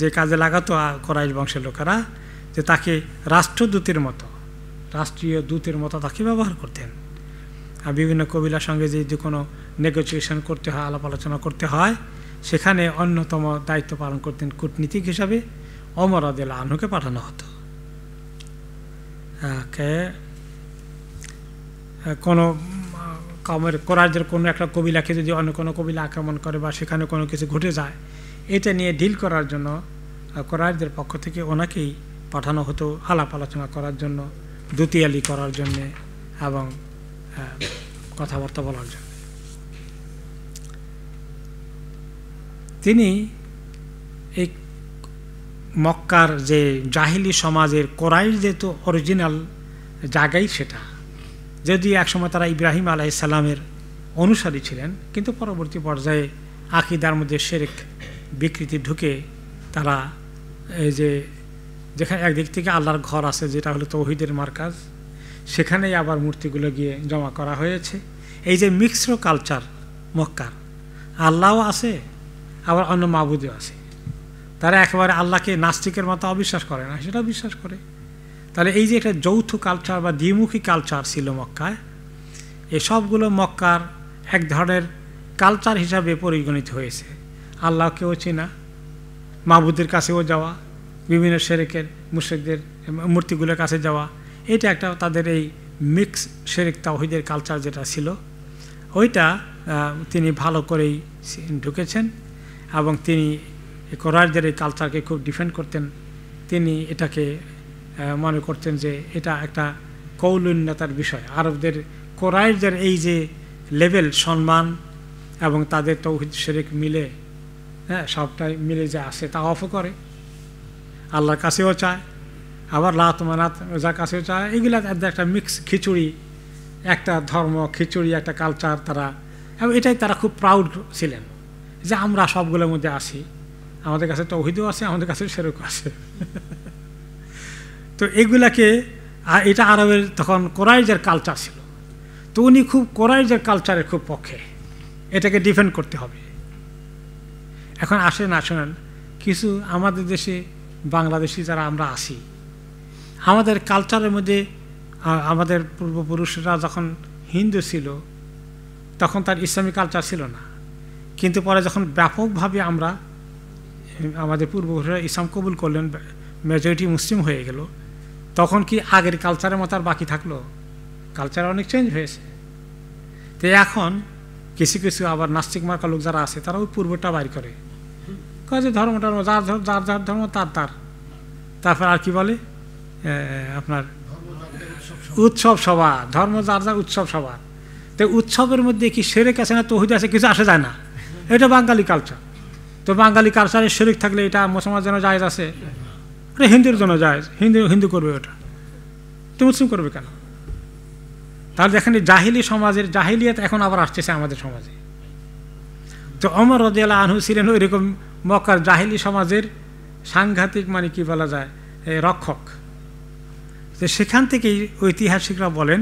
যে কাজে লাগাতো করাইল বংশের লোকেরা যে তাকে রাষ্ট্রদূতের মতো রাষ্ট্রীয় দূতের মতো তাকে ব্যবহার করতেন আর বিভিন্ন কবিলার সঙ্গে যদি কোনো নেগোসিয়েশন করতে হয় আলাপ আলোচনা করতে হয় সেখানে অন্যতম দায়িত্ব পালন করতেন কূটনীতিক হিসাবে অমর আদেল আনুকে পাঠানো হতো কোনো কামের করাজের কোনো একটা কবিলাকে যদি অন্য কোনো কবিলা আক্রমণ করে বা সেখানে কোনো কিছু ঘটে যায় এটা নিয়ে ডিল করার জন্য করাজদের পক্ষ থেকে ওনাকেই পাঠানো হতো আলাপ আলোচনা করার জন্য দুতিয়ালি করার জন্যে এবং কথাবার্তা বলার জন্য তিনি এই মক্কার যে জাহিলি সমাজের যে যেহেতু অরিজিনাল জায়গাই সেটা যদি একসময় তারা ইব্রাহিম আলাইসাল্লামের অনুসারী ছিলেন কিন্তু পরবর্তী পর্যায়ে আকিদার মধ্যে সেরেক বিকৃতি ঢুকে তারা এই যে যেখানে একদিক থেকে আল্লাহর ঘর আছে যেটা হলো তৌহিদের মার্কাজ সেখানেই আবার মূর্তিগুলো গিয়ে জমা করা হয়েছে এই যে মিক্সড কালচার মক্কার আল্লাহও আছে আবার অন্য মাহবুদেও আছে তারা একেবারে আল্লাহকে নাস্তিকের মতো অবিশ্বাস করে না সেটা বিশ্বাস করে তাহলে এই যে একটা যৌথ কালচার বা দ্বিমুখী কালচার ছিল মক্কায় এসবগুলো মক্কার এক ধরনের কালচার হিসাবে পরিগণিত হয়েছে আল্লাহকেও চেনা মাহবুদের কাছেও যাওয়া বিভিন্ন শেরেকের মুশেকদের মূর্তিগুলোর কাছে যাওয়া এটা একটা তাদের এই মিক্স শেরেক তাহিদের কালচার যেটা ছিল ওইটা তিনি ভালো করেই ঢুকেছেন এবং তিনি কোরআনদের এই কালচারকে খুব ডিফেন্ড করতেন তিনি এটাকে মনে করতেন যে এটা একটা কৌলন্যতার বিষয় আরবদের কোরআনদের এই যে লেভেল সম্মান এবং তাদের তৌহিদ শরিক মিলে হ্যাঁ সবটাই মিলে যে আসে তা অফও করে আল্লাহর কাছেও চায় আবার লাত মানাত যার কাছেও চায় এগুলা একটা মিক্স খিচুড়ি একটা ধর্ম খিচুড়ি একটা কালচার তারা এবং এটাই তারা খুব প্রাউড ছিলেন যে আমরা সবগুলোর মধ্যে আছি আমাদের কাছে তৌহিদও আছে আমাদের কাছে সেরকম আছে তো এগুলাকে আর এটা আরবের তখন কোরাইজের কালচার ছিল তো উনি খুব কোরাইজের কালচারের খুব পক্ষে এটাকে ডিফেন্ড করতে হবে এখন আসেন আসেন কিছু আমাদের দেশে বাংলাদেশি যারা আমরা আসি আমাদের কালচারের মধ্যে আমাদের পূর্বপুরুষরা যখন হিন্দু ছিল তখন তার ইসলামী কালচার ছিল না কিন্তু পরে যখন ব্যাপকভাবে আমরা আমাদের পূর্বপুরুষরা ইসলাম কবুল করলেন মেজরিটি মুসলিম হয়ে গেল তখন কি আগের কালচারের মতো আর বাকি থাকলো কালচার অনেক চেঞ্জ হয়েছে তো এখন কিছু কিছু আবার নাস্তিক মার্কা লোক যারা আছে তারা ওই পূর্বটা বাইর করে যে ধর্ম টর্ম যার যার যার ধর্ম তার তার তারপর আর কি বলে আপনার উৎসব সভা ধর্ম যার যার উৎসব সভা তো উৎসবের মধ্যে কি সেরে কাছে না তহিদ আছে কিছু আসে যায় না এটা বাঙালি কালচার তো বাঙালি কালচারের শরিক থাকলে এটা মুসলমানের জন্য জায়জ আছে এটা হিন্দুর জন্য জায়জ হিন্দু হিন্দু করবে ওটা তো মুসলিম করবে কেন তাহলে দেখেন জাহিলি সমাজের জাহিলিয়াত এখন আবার আসতেছে আমাদের সমাজে তো অমর রদিয়াল্লাহ আনহু ছিলেন রকম মক্কার জাহিলি সমাজের সাংঘাতিক মানে কি বলা যায় রক্ষক তো সেখান থেকেই ঐতিহাসিকরা বলেন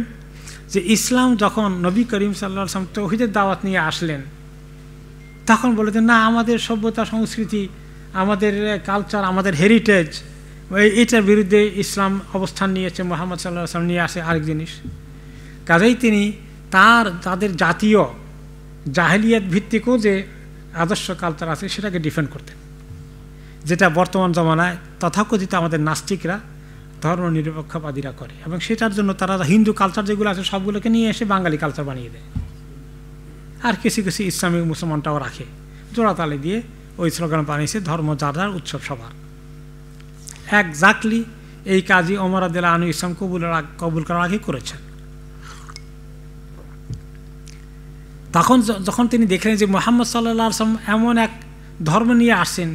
যে ইসলাম যখন নবী করিম সাল্লাহ আসলাম তৌহিদের দাওয়াত নিয়ে আসলেন তখন বলে যে না আমাদের সভ্যতা সংস্কৃতি আমাদের কালচার আমাদের হেরিটেজ এটার বিরুদ্ধে ইসলাম অবস্থান নিয়েছে মোহাম্মদ সাল্লাহ আসলাম নিয়ে আসে আরেক জিনিস কাজেই তিনি তার তাদের জাতীয় জাহেলিয়াত ভিত্তিকও যে আদর্শ কালচার আছে সেটাকে ডিফেন্ড করতেন যেটা বর্তমান জমানায় তথাকথিত আমাদের নাস্তিকরা ধর্ম নিরপেক্ষবাদীরা করে এবং সেটার জন্য তারা হিন্দু কালচার যেগুলো আছে সবগুলোকে নিয়ে এসে বাঙালি কালচার বানিয়ে দেয় আর কিছু কিছু ইসলামিক মুসলমানটাও রাখে জোড়াতালি দিয়ে ওই স্লোগান বানিয়েছে ধর্ম যার যার উৎসব সবার একজাক্টলি এই কাজই অমর আদিল আনু ইসলাম কবুল কবুল করার আগে করেছেন তখন যখন তিনি দেখলেন যে মোহাম্মদ সাল্লাহ আসলাম এমন এক ধর্ম নিয়ে আসছেন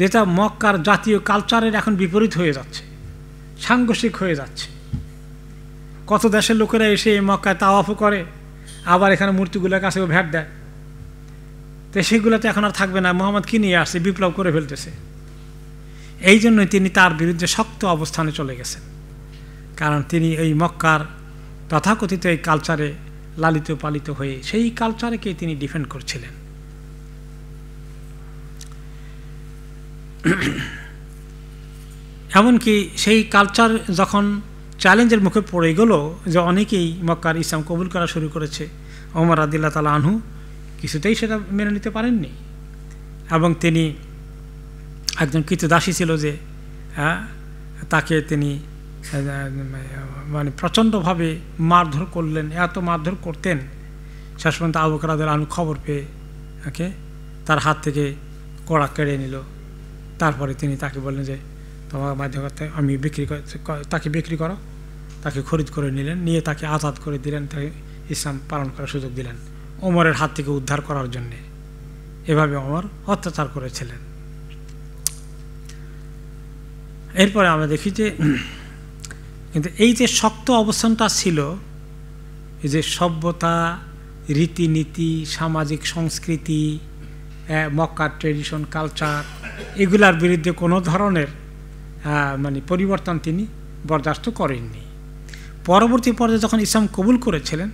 যেটা মক্কার জাতীয় কালচারের এখন বিপরীত হয়ে যাচ্ছে সাংঘষিক হয়ে যাচ্ছে কত দেশের লোকেরা এসে এই মক্কায় তাওয়াফ করে আবার এখানে মূর্তিগুলোর কাছে ভ্যাট দেয় তো সেগুলো তো এখন আর থাকবে না মোহাম্মদ কি নিয়ে আসছে বিপ্লব করে ফেলতেছে এই জন্যই তিনি তার বিরুদ্ধে শক্ত অবস্থানে চলে গেছেন কারণ তিনি এই মক্কার তথাকথিত এই কালচারে লালিত পালিত হয়ে সেই কালচারকে তিনি ডিফেন্ড করছিলেন এমনকি সেই কালচার যখন চ্যালেঞ্জের মুখে পড়ে গেল যে অনেকেই মক্কার ইসলাম কবুল করা শুরু করেছে ওমর আদিল্লা তালা আনহু কিছুতেই সেটা মেনে নিতে পারেননি এবং তিনি একজন দাসী ছিল যে হ্যাঁ, তাকে তিনি মানে প্রচণ্ডভাবে মারধর করলেন এত মারধর করতেন শেষ পর্যন্ত আবু কারাদের আনু খবর পেয়ে ওকে তার হাত থেকে কড়া কেড়ে নিল তারপরে তিনি তাকে বললেন যে তোমার মাধ্যমে আমি বিক্রি তাকে বিক্রি করো তাকে খরিদ করে নিলেন নিয়ে তাকে আজাদ করে দিলেন তাকে ইসলাম পালন করার সুযোগ দিলেন ওমরের হাত থেকে উদ্ধার করার জন্যে এভাবে ওমর অত্যাচার করেছিলেন এরপরে আমরা দেখি যে কিন্তু এই যে শক্ত অবস্থানটা ছিল যে সভ্যতা রীতিনীতি সামাজিক সংস্কৃতি মক্কার ট্রেডিশন কালচার এগুলার বিরুদ্ধে কোনো ধরনের মানে পরিবর্তন তিনি বরদাস্ত করেননি পরবর্তী পর্যায়ে যখন ইসলাম কবুল করেছিলেন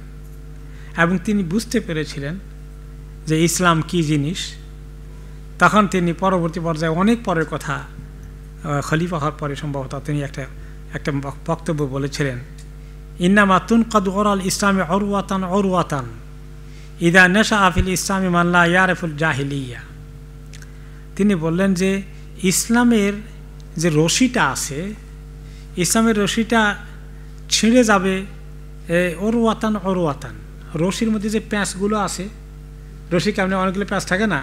এবং তিনি বুঝতে পেরেছিলেন যে ইসলাম কি জিনিস তখন তিনি পরবর্তী পর্যায়ে অনেক পরের কথা খলিফা হওয়ার পরে সম্ভবত তিনি একটা একটা বক্তব্য বলেছিলেন ইন্নামা তুন কদর আল ইসলামে অরুয়াতান অরুয়াতান ইদা নেশা আফিল ইসলামী মাল্লা ইয়ারেফুল জাহিলিয়া তিনি বললেন যে ইসলামের যে রশিটা আছে ইসলামের রশিটা ছিঁড়ে যাবে অরুয়াতান অরুয়াতান রশির মধ্যে যে প্যাঁচগুলো আছে রশি কেমন অনেকগুলো প্যাঁচ থাকে না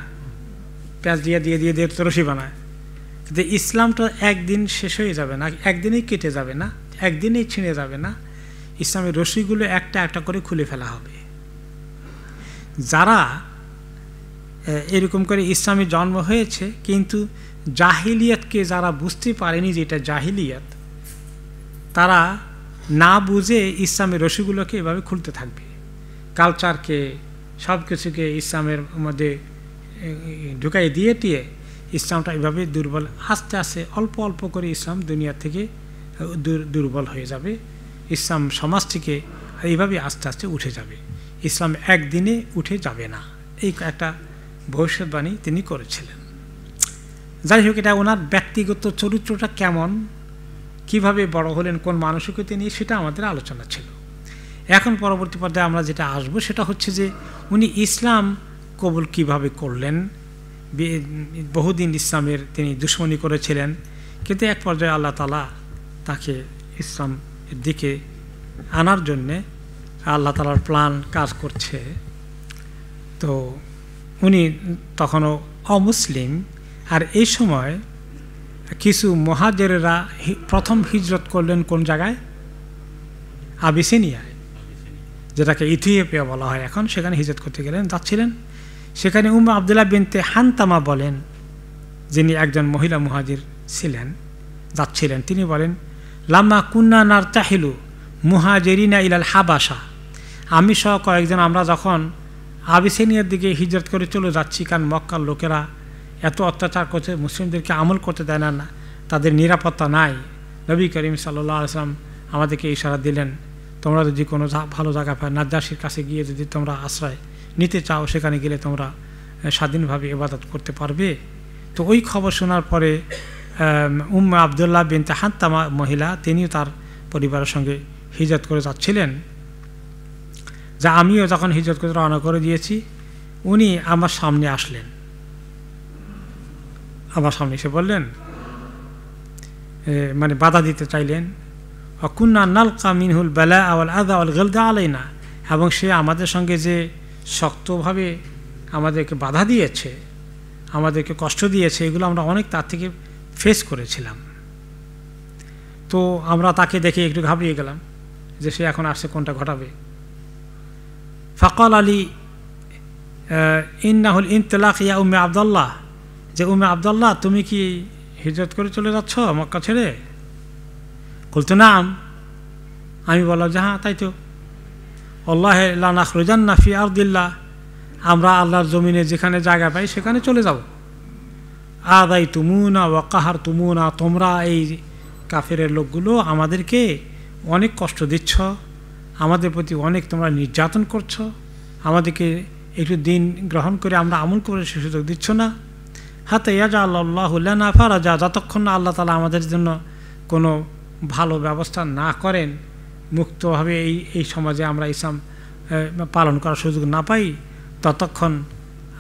প্যাঁচ দিয়ে দিয়ে দিয়ে দিয়ে তো রশি বানায় কিন্তু ইসলামটা একদিন শেষ হয়ে যাবে না একদিনেই কেটে যাবে না একদিনেই ছিঁড়ে যাবে না ইসলামের রশিগুলো একটা একটা করে খুলে ফেলা হবে যারা এরকম করে ইসলামের জন্ম হয়েছে কিন্তু জাহিলিয়াতকে যারা বুঝতে পারেনি যে এটা জাহিলিয়াত তারা না বুঝে ইসলামের রশিগুলোকে এভাবে খুলতে থাকবে কালচারকে সব কিছুকে ইসলামের মধ্যে ঢুকাই দিয়ে দিয়ে ইসলামটা এভাবে দুর্বল আস্তে আস্তে অল্প অল্প করে ইসলাম দুনিয়া থেকে দুর্বল হয়ে যাবে ইসলাম সমাজ থেকে এইভাবে আস্তে আস্তে উঠে যাবে ইসলাম একদিনে উঠে যাবে না এই একটা ভবিষ্যৎবাণী তিনি করেছিলেন যাই হোক এটা ওনার ব্যক্তিগত চরিত্রটা কেমন কিভাবে বড় হলেন কোন মানসিকতা নিয়ে সেটা আমাদের আলোচনা ছিল এখন পরবর্তী পর্যায়ে আমরা যেটা আসব সেটা হচ্ছে যে উনি ইসলাম কবুল কিভাবে করলেন বহুদিন ইসলামের তিনি দুশ্মনী করেছিলেন কিন্তু এক পর্যায়ে আল্লাহ তালা তাকে ইসলামের দিকে আনার জন্যে আল্লাহ তালার প্ল্যান কাজ করছে তো উনি তখনও অমুসলিম আর এই সময় কিছু মহাজেরেরা প্রথম হিজরত করলেন কোন জায়গায় আবিসিনিয়ায় যেটাকে ইথিওপিয়া বলা হয় এখন সেখানে হিজরত করতে গেলেন যাচ্ছিলেন সেখানে উম আবদুল্লাহ বিনতে হানতামা বলেন যিনি একজন মহিলা মহাজির ছিলেন যাচ্ছিলেন তিনি বলেন লাম্মা কুন্নানার তাহিলু মুহাজেরিনা ইলাল হাবাসা আমি সহ কয়েকজন আমরা যখন আবিসিনিয়ার দিকে হিজরত করে চলে যাচ্ছি কারণ মক্কার লোকেরা এত অত্যাচার করছে মুসলিমদেরকে আমল করতে দেয় না না তাদের নিরাপত্তা নাই নবী করিম সাল্লাহ আসলাম আমাদেরকে ইশারা দিলেন তোমরা যদি কোনো ভালো জায়গা পায় নাজ্জাসির কাছে গিয়ে যদি তোমরা আশ্রয় নিতে চাও সেখানে গেলে তোমরা স্বাধীনভাবে ইবাদত করতে পারবে তো ওই খবর শোনার পরে উম আবদুল্লাহ বিন তাহান্তা মহিলা তিনিও তার পরিবারের সঙ্গে হিজরত করে যাচ্ছিলেন যা আমিও যখন হিজরত করে রওনা করে দিয়েছি উনি আমার সামনে আসলেন আমার সামনে এসে বললেন মানে বাধা দিতে চাইলেন অকুন্না নালকা মিনহুল বেলা আওয়াল আদা আল গলদা আলাই না এবং সে আমাদের সঙ্গে যে শক্তভাবে আমাদেরকে বাধা দিয়েছে আমাদেরকে কষ্ট দিয়েছে এগুলো আমরা অনেক তার থেকে ফেস করেছিলাম তো আমরা তাকে দেখে একটু ঘাবড়িয়ে গেলাম যে সে এখন আসছে কোনটা ঘটাবে ফাকাল আলী ইন্নাহুল ইনতলাক ইয়া উম্মে আবদুল্লাহ যে উমে আবদুল্লাহ তুমি কি হিজরত করে চলে যাচ্ছ মক্কা ছেড়ে বলতো নাম আমি বললাম যে হ্যাঁ তাই তো আল্লাহ লানাখ রোজান নাফি আরদুল্লাহ আমরা আল্লাহর জমিনে যেখানে জায়গা পাই সেখানে চলে যাব আদাই কাহার ওয়াকাহার না তোমরা এই কাফের লোকগুলো আমাদেরকে অনেক কষ্ট দিচ্ছ আমাদের প্রতি অনেক তোমরা নির্যাতন করছো আমাদেরকে একটু দিন গ্রহণ করে আমরা আমল করে সে সুযোগ দিচ্ছ না হাতে ইয়াজা আল্লাহুল্লানা যা যতক্ষণ না আল্লাহ তালা আমাদের জন্য কোনো ভালো ব্যবস্থা না করেন মুক্তভাবে এই এই সমাজে আমরা ইসলাম পালন করার সুযোগ না পাই ততক্ষণ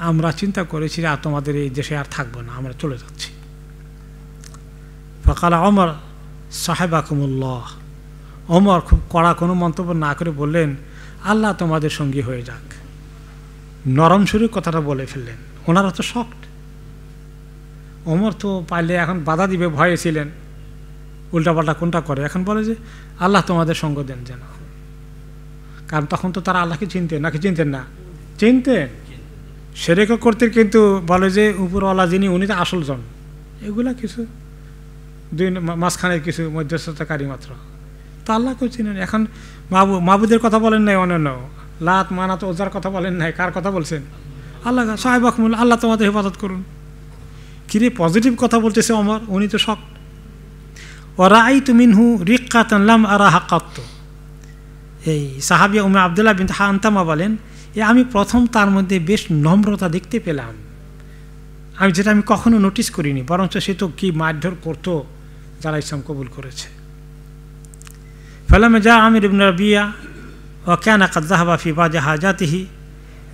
আমরা চিন্তা করেছি আর তোমাদের এই দেশে আর থাকবো না আমরা চলে যাচ্ছি ফকালা অমর সাহেবাকুমুল্লাহ অমর খুব কড়া কোনো মন্তব্য না করে বললেন আল্লাহ তোমাদের সঙ্গী হয়ে যাক নরম সুরে কথাটা বলে ফেললেন ওনারা তো শক্ত ওমর তো পাইলে এখন বাধা দিবে ভয়ে ছিলেন উল্টাপাল্টা কোনটা করে এখন বলে যে আল্লাহ তোমাদের সঙ্গ দেন যেন কারণ তখন তো তারা আল্লাহকে চিনতেন নাকি চিনতেন না চিনতেন সেরেকে করতে কিন্তু বলে যে উপরওয়ালা যিনি উনি তো আসল জন এগুলা কিছু দুই মাঝখানের কিছু মধ্যস্থতাকারী মাত্র তা আল্লাহকেও চিনেন এখন মাবু মাবুদের কথা বলেন নাই অন্যান্য লাত মানাত ওজার কথা বলেন নাই কার কথা বলছেন আল্লাহ সাহেব আকমুল আল্লাহ তোমাদের হেফাজত করুন কিরে পজিটিভ কথা বলতেছে অমর উনি তো শখ ওরা আই তুমিনহু রিক্কাতাম আরা হাক্কাত্ত এই সাহাবিয়া উমে আবদুল্লাহ বিন হা আন্তামা বলেন এ আমি প্রথম তার মধ্যে বেশ নম্রতা দেখতে পেলাম আমি যেটা আমি কখনো নোটিস করিনি বরঞ্চ সে তো কী মারধর করতো যারা ইসলাম কবুল করেছে ফেলামে যা আমির ইবিন রবিয়া ও ক্যান আকাদাহাবাফি বা জাহাজাতিহি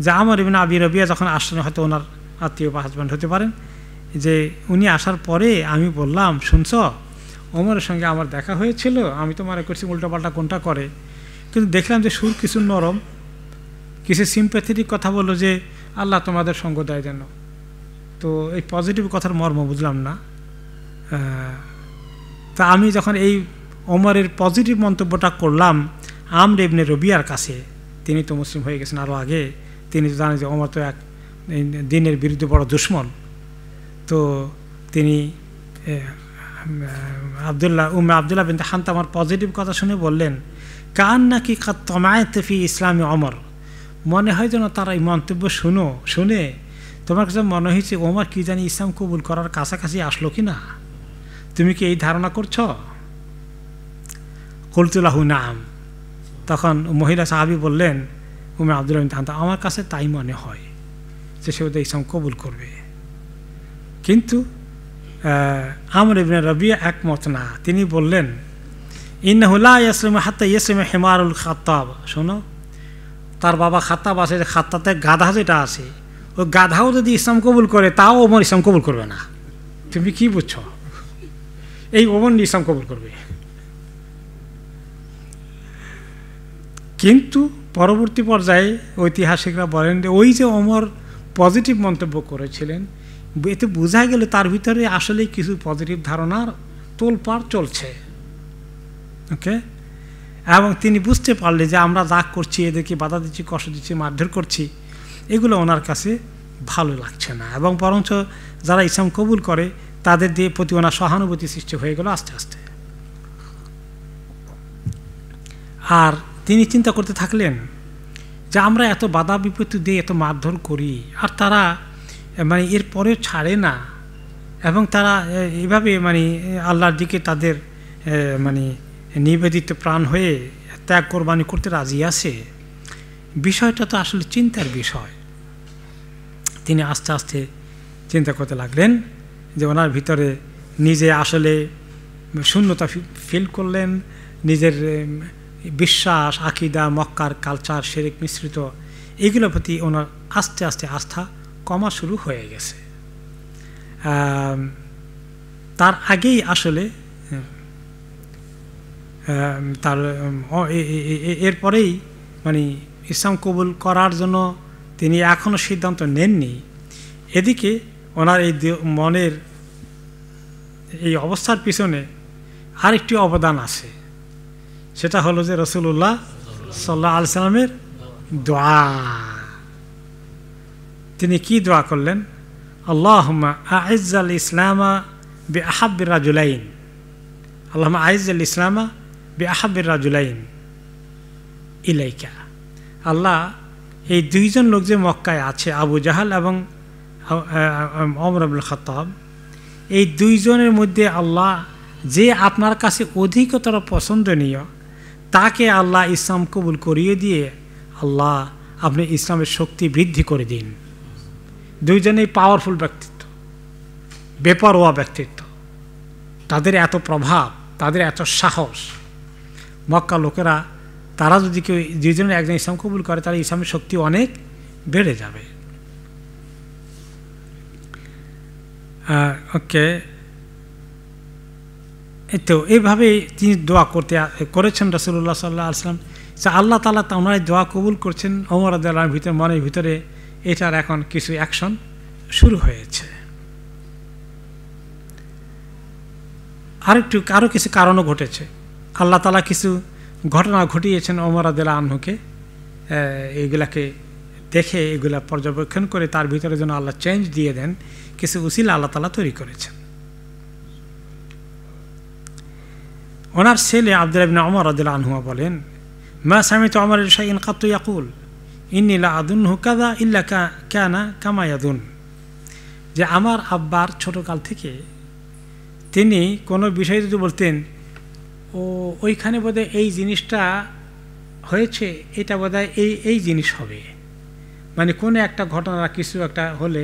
যা আমার ইবিন আবি রবিয়া যখন আসলে হয়তো ওনার আত্মীয় বা হাজব্যান্ড হতে পারেন যে উনি আসার পরে আমি বললাম শুনছ ওমরের সঙ্গে আমার দেখা হয়েছিল আমি তো মনে করছি উল্টাপাল্টা কোনটা করে কিন্তু দেখলাম যে সুর কিছু নরম কিছু সিম্প্যাথেটিক কথা বললো যে আল্লাহ তোমাদের সঙ্গ দেয় যেন তো এই পজিটিভ কথার মর্ম বুঝলাম না তা আমি যখন এই ওমরের পজিটিভ মন্তব্যটা করলাম আম রেবনে রবিয়ার কাছে তিনি তো মুসলিম হয়ে গেছেন আরও আগে তিনি জানেন যে ওমর তো এক দিনের বিরুদ্ধে বড় দুশ্মন তো তিনি আবদুল্লাহ উমে আবদুল্লাহ বিন হান্ত আমার পজিটিভ কথা শুনে বললেন কান নাকি তমায়তফি ইসলামী অমর মনে হয় যেন তার এই মন্তব্য শুনো শুনে তোমার কাছে মনে হয়েছে ওমর কি জানি ইসলাম কবুল করার কাছাকাছি আসলো কি না তুমি কি এই ধারণা করছ কলতুল্লাহ নাম তখন মহিলা সাহাবি বললেন উমে আবদুল্লাহ আমার কাছে তাই মনে হয় যে সে ওদের ইসলাম কবুল করবে কিন্তু আমর ইবনে রবি একমত না তিনি বললেন ইনহুল্লা ইয়াসলিম হাত্তা ইয়াসলিম হেমারুল খাত্তাব শোনো তার বাবা খাতাব আছে খাত্তাতে গাধা যেটা আছে ও গাধাও যদি ইসলাম কবুল করে তাও ওমর ইসলাম কবুল করবে না তুমি কি বুঝছ এই ওমর ইসলাম কবুল করবে কিন্তু পরবর্তী পর্যায়ে ঐতিহাসিকরা বলেন যে ওই যে ওমর পজিটিভ মন্তব্য করেছিলেন এতে বোঝা গেল তার ভিতরে আসলে কিছু পজিটিভ ধারণার তোলপাড় চলছে ওকে এবং তিনি বুঝতে পারলে যে আমরা দাগ করছি এদেরকে বাধা দিচ্ছি কষ্ট দিচ্ছি মারধর করছি এগুলো ওনার কাছে ভালো লাগছে না এবং বরঞ্চ যারা ইসলাম কবুল করে তাদের দিয়ে প্রতি ওনার সহানুভূতি সৃষ্টি হয়ে গেল আস্তে আস্তে আর তিনি চিন্তা করতে থাকলেন যে আমরা এত বাধা বিপত্তি দিয়ে এত মারধর করি আর তারা মানে এরপরেও ছাড়ে না এবং তারা এভাবে মানে আল্লাহর দিকে তাদের মানে নিবেদিত প্রাণ হয়ে ত্যাগ কোরবানি করতে রাজি আছে বিষয়টা তো আসলে চিন্তার বিষয় তিনি আস্তে আস্তে চিন্তা করতে লাগলেন যে ওনার ভিতরে নিজে আসলে শূন্যতা ফিল করলেন নিজের বিশ্বাস আকিদা মক্কার কালচার শেরেক মিশ্রিত এগুলোর প্রতি ওনার আস্তে আস্তে আস্থা কমা শুরু হয়ে গেছে তার আগেই আসলে তার এরপরেই মানে ইসলাম কবুল করার জন্য তিনি এখনও সিদ্ধান্ত নেননি এদিকে ওনার এই মনের এই অবস্থার পিছনে আরেকটি অবদান আছে সেটা হলো যে রসুল্লাহ সাল্লাহ সালামের দোয়া তিনি কি দোয়া করলেন আল্লাহমা আল ইসলামা বে আহাবির রাজুলাইন আজ আল ইসলামা বে আহাবির রাজুলাইন ইলাইকা আল্লাহ এই দুইজন লোক যে মক্কায় আছে আবু জাহাল এবং অমর আবুল খতাব এই দুইজনের মধ্যে আল্লাহ যে আপনার কাছে অধিকতর পছন্দনীয় তাকে আল্লাহ ইসলাম কবুল করিয়ে দিয়ে আল্লাহ আপনি ইসলামের শক্তি বৃদ্ধি করে দিন দুইজনেই পাওয়ারফুল ব্যক্তিত্ব বেপরোয়া ব্যক্তিত্ব তাদের এত প্রভাব তাদের এত সাহস মক্কা লোকেরা তারা যদি কেউ দুজনের একজন ইসলাম কবুল করে তাহলে ইসলামের শক্তি অনেক বেড়ে যাবে ওকে তো এইভাবে তিনি দোয়া করতে করেছেন রসুল্লাহ সাল্লাহ আসলাম আল্লাহ তালা ওনারাই দোয়া কবুল করছেন অমর আদাল ভিতরে মনের ভিতরে এটার এখন কিছু অ্যাকশন শুরু হয়েছে আরেকটু আরও কিছু কারণও ঘটেছে আল্লাহ তালা কিছু ঘটনা ঘটিয়েছেন ওমরাদুল্লাহ আহ্নকে এগুলাকে দেখে এগুলা পর্যবেক্ষণ করে তার ভিতরে যেন আল্লাহ চেঞ্জ দিয়ে দেন কিছু উচিল আল্লাহ তালা তৈরি করেছেন ওনার ছেলে আব্দুল আবিন অমর আদুল্লা আনহুয়া বলেন মা সামিত অমর শাহিন কাত্তু ইয়াকুল ইন্নি লাদুন হুকাদা ইল্লা কানা কামায়াদুন যে আমার আব্বার ছোটোকাল থেকে তিনি কোনো বিষয়ে যদি বলতেন ও ওইখানে বোধহয় এই জিনিসটা হয়েছে এটা বোধহয় এই এই জিনিস হবে মানে কোনো একটা ঘটনা কিছু একটা হলে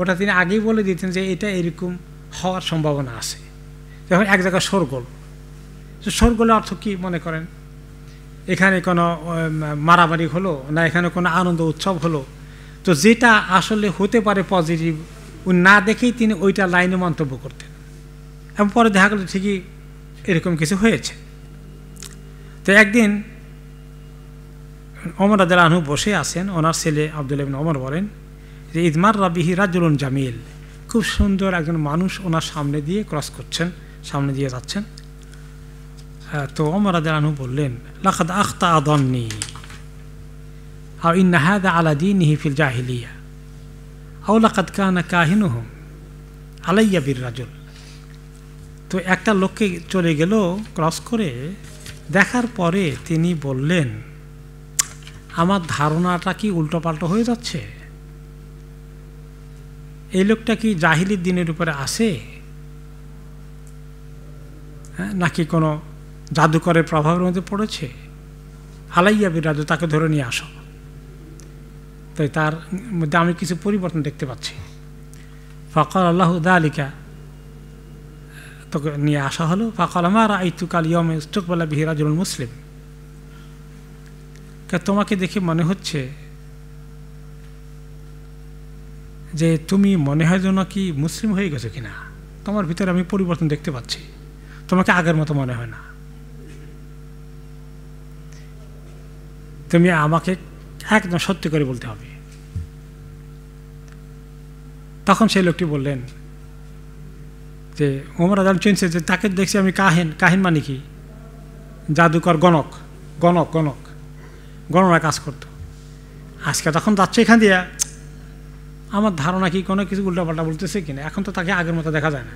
ওটা তিনি আগেই বলে দিতেন যে এটা এরকম হওয়ার সম্ভাবনা আছে যখন এক জায়গায় সরগোল সরগোলের অর্থ কী মনে করেন এখানে কোনো মারামারি হলো না এখানে কোনো আনন্দ উৎসব হলো তো যেটা আসলে হতে পারে পজিটিভ না দেখেই তিনি ওইটা লাইনে মন্তব্য করতেন এবং পরে দেখা গেল ঠিকই এরকম কিছু হয়েছে তো একদিন অমর আদাল আনহু বসে আছেন ওনার ছেলে আবদুল ইবিন অমর বলেন যে ইদমার রাবিহি রাজুলন জামিল খুব সুন্দর একজন মানুষ ওনার সামনে দিয়ে ক্রস করছেন সামনে দিয়ে যাচ্ছেন হ্যাঁ, তো অমর আদানু বললেন লাখাদ আখতা আদমনি আর ইন্না আলাদি আলাদিন হিফিল জাহিলিয়া আউ লাখাদ কাহানা কাহিনু হোম আলাইয়া বীর রাজুল তো একটা লোককে চলে গেল ক্রস করে দেখার পরে তিনি বললেন আমার ধারণাটা কি উল্টোপাল্টো হয়ে যাচ্ছে এই লোকটা কি জাহিলির দিনের উপরে আসে হ্যাঁ, নাকি কোনো জাদুকরের প্রভাবের মধ্যে পড়েছে হালাইয়া বিরাজু তাকে ধরে নিয়ে আসো তাই তার মধ্যে আমি কিছু পরিবর্তন দেখতে পাচ্ছি ফকর আল্লাহ দালিকা তোকে নিয়ে আসা হলো ফাঁকাল আমার আইতু কাল ইয়মে স্টকবালা বিহিরাজুল মুসলিম তোমাকে দেখে মনে হচ্ছে যে তুমি মনে হয় যেন কি মুসলিম হয়ে গেছো কিনা তোমার ভিতরে আমি পরিবর্তন দেখতে পাচ্ছি তোমাকে আগের মতো মনে হয় না তুমি আমাকে একদম সত্যি করে বলতে হবে তখন সেই লোকটি বললেন যে ওমর আদাল চিনছে যে তাকে দেখছি আমি কাহিন কাহিন মানে কি জাদুকর গণক গণক গণক গণনা কাজ করত আজকে তখন যাচ্ছে এখান দিয়া আমার ধারণা কি কোনো কিছু উল্টাপাল্টা বলতেছে কিনা এখন তো তাকে আগের মতো দেখা যায় না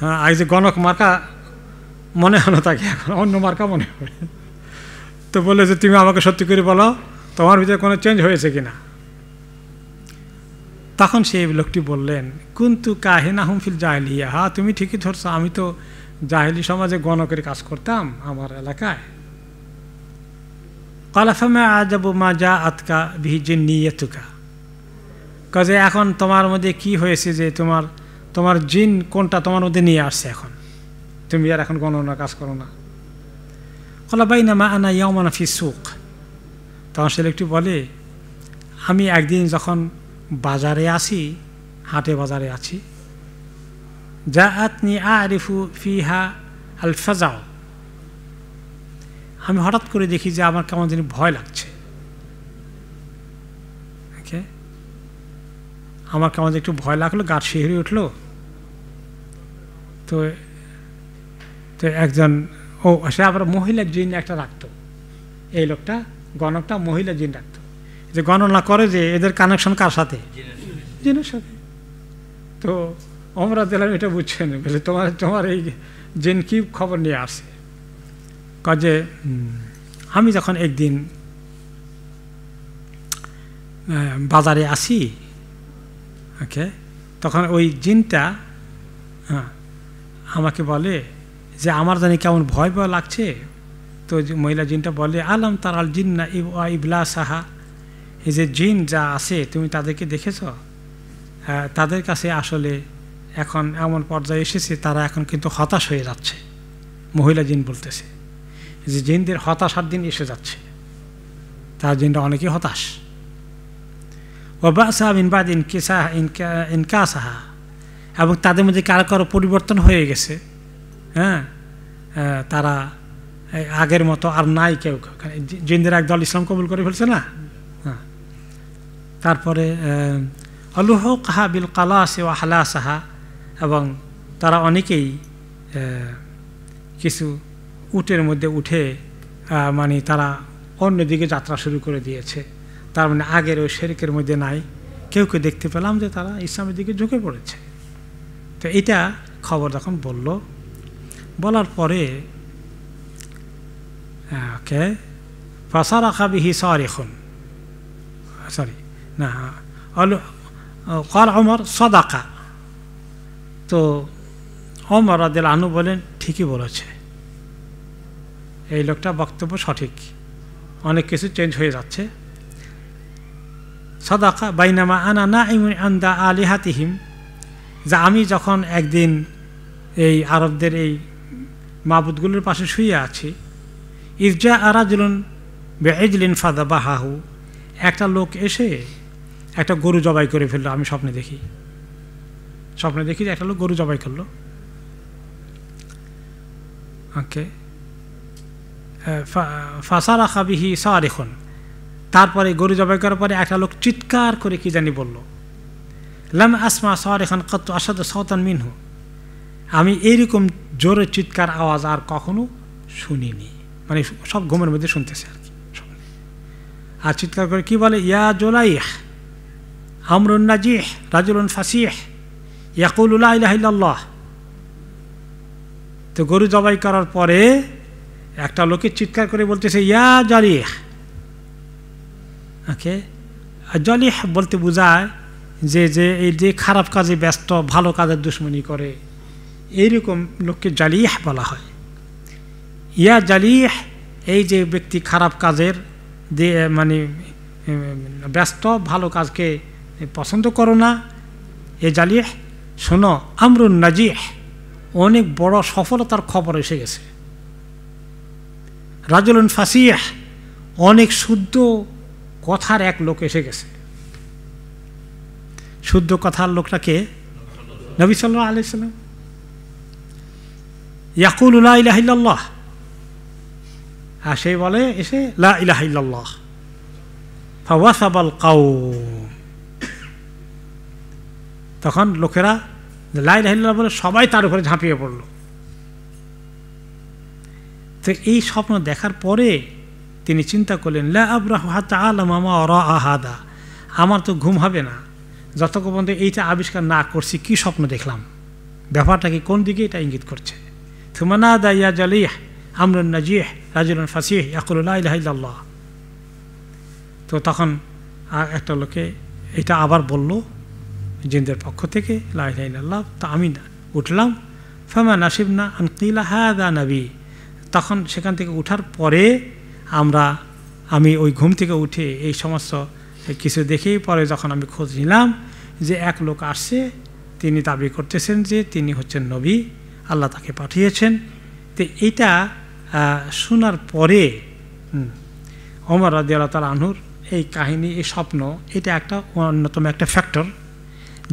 হ্যাঁ আজ যে গণক মার্কা মনে হলো তাকে এখন অন্য মার্কা মনে হয় তো বলে যে তুমি আমাকে সত্যি করে বলো তোমার ভিতরে কোনো চেঞ্জ হয়েছে কিনা তখন সেই লোকটি বললেন কিন্তু না হুমফিল জাহেলি হা তুমি ঠিকই ধরছো আমি তো জাহেলি সমাজে গণকের কাজ করতাম আমার এলাকায় কলাফামে আজাবু মা যা আতকা নিয়ে তুকা কাজে এখন তোমার মধ্যে কি হয়েছে যে তোমার তোমার জিন কোনটা তোমার মধ্যে নিয়ে আসছে এখন তুমি আর এখন গণনা কাজ করো না কলা বাইনা মা আনা ইয়ামানা ফি তখন সে লোকটি বলে আমি একদিন যখন বাজারে আসি হাটে বাজারে আছি যা আতনি আরিফু ফিহা আল ফাজাও আমি হঠাৎ করে দেখি যে আমার কেমন যেন ভয় লাগছে আমার কেমন একটু ভয় লাগলো গাছ শিহরে উঠলো তো তো একজন ও সে আবার মহিলা জিন একটা রাখত এই লোকটা গণকটা মহিলা জিন রাখত যে গণনা করে যে এদের কানেকশন কার সাথে জিনের সাথে তো অমরা দিলাম এটা বুঝছেন বলে তোমার তোমার এই জিন কি খবর নিয়ে আসে কাজে আমি যখন একদিন বাজারে আসি ওকে তখন ওই জিনটা হ্যাঁ আমাকে বলে যে আমার জানি কেমন ভয় ভয় লাগছে তো মহিলা জিনটা বলে আলম তার আল জিন না ইবলা সাহা এই যে জিন যা আছে তুমি তাদেরকে দেখেছ হ্যাঁ, তাদের কাছে আসলে এখন এমন পর্যায়ে এসেছে তারা এখন কিন্তু হতাশ হয়ে যাচ্ছে মহিলা জিন বলতেছে যে জিনদের হতাশার দিন এসে যাচ্ছে তার জিনটা অনেকেই হতাশ ওবা সাহাব ইনবাদ সাহা ইনকা সাহা এবং তাদের মধ্যে কারো কারো পরিবর্তন হয়ে গেছে হ্যাঁ তারা আগের মতো আর নাই কেউ জিন্দের একদল ইসলাম কবুল করে ফেলছে না হ্যাঁ তারপরে অলুহ কাহা বিল কালাসে ও হালা সাহা এবং তারা অনেকেই কিছু উটের মধ্যে উঠে মানে তারা অন্যদিকে যাত্রা শুরু করে দিয়েছে তার মানে আগের ওই শেরিকের মধ্যে নাই কেউ কেউ দেখতে পেলাম যে তারা ইসলামের দিকে ঝুঁকে পড়েছে তো এটা খবর যখন বললো বলার পরে ওকে ফাসারা খাবি সরি সারিখুন সরি না কর অমর সদাকা তো অমর আদেল আনু বলেন ঠিকই বলেছে এই লোকটা বক্তব্য সঠিক অনেক কিছু চেঞ্জ হয়ে যাচ্ছে সদাকা বাইনামা আনা না আন্দা আলিহাতিহিম যা আমি যখন একদিন এই আরবদের এই মাবুদগুলোর পাশে শুয়ে আছি ইরজা আরাজলুন বেজলিন ফাদা বাহাহু একটা লোক এসে একটা গরু জবাই করে ফেললো আমি স্বপ্নে দেখি স্বপ্নে দেখি যে একটা লোক গরু জবাই করলো ওকে ফাসারা সার এখন তারপরে গরু জবাই করার পরে একটা লোক চিৎকার করে কি জানি বলল লাম আসমা এখন কত আসাদ সতান মিনহু আমি এইরকম জোরে চিৎকার আওয়াজ আর কখনো শুনিনি মানে সব ঘুমের মধ্যে শুনতেছে আর কি আর চিৎকার করে কি বলে ইয়া জোলাইহ আমরুন রাজুলন ফাসিহ ইয়াকুল্লাহ ইহিল্লাহ তো গরু জবাই করার পরে একটা লোকে চিৎকার করে বলতেছে ইয়া জালিহ ওকে জলিহ বলতে বোঝায় যে যে এই যে খারাপ কাজে ব্যস্ত ভালো কাজের দুশ্মনী করে এইরকম লোককে জালিয়াহ বলা হয় ইয়া জালিয়াহ এই যে ব্যক্তি খারাপ কাজের মানে ব্যস্ত ভালো কাজকে পছন্দ করো না এ জালিয়াহ শোনো আমরুন নাজিহ অনেক বড় সফলতার খবর এসে গেছে রাজলুন ফাসিয়াহ অনেক শুদ্ধ কথার এক লোক এসে গেছে শুদ্ধ কথার লোকটাকে নবী সাল্লাহ আলি সাল্লাম ইয়াকুল লা ইলাহিল্লাহ আর সেই বলে এসে লা ইলাহিল্লাহ ফাওয়াসাবাল কাউ তখন লোকেরা লাই লাহিল্লাহ বলে সবাই তার উপরে ঝাঁপিয়ে পড়ল তো এই স্বপ্ন দেখার পরে তিনি চিন্তা করলেন লা আবরাহ হাত আলম আমা অর আহাদা আমার তো ঘুম হবে না যতক্ষণ পর্যন্ত এইটা আবিষ্কার না করছি কি স্বপ্ন দেখলাম ব্যাপারটা কি কোন দিকে এটা ইঙ্গিত করছে ثم نادى يا جليح আমরুন নাজিহ রাজুলুন ফাসিহ ইয়াকুল্লাহ ইলাহিল্লাহ তো তখন একটা লোকে এটা আবার বলল জিনদের পক্ষ থেকে লাহিল্লাহ তা আমি না উঠলাম ফেমা নাসিব না আনকিলা হাদা নাবি তখন সেখান থেকে উঠার পরে আমরা আমি ওই ঘুম থেকে উঠে এই সমস্ত কিছু দেখেই পরে যখন আমি খোঁজ নিলাম যে এক লোক আসছে তিনি দাবি করতেছেন যে তিনি হচ্ছেন নবী আল্লাহ তাকে পাঠিয়েছেন তো এটা শোনার পরে অমর আল্লাহ তাল আনহুর এই কাহিনী এই স্বপ্ন এটা একটা অন্যতম একটা ফ্যাক্টর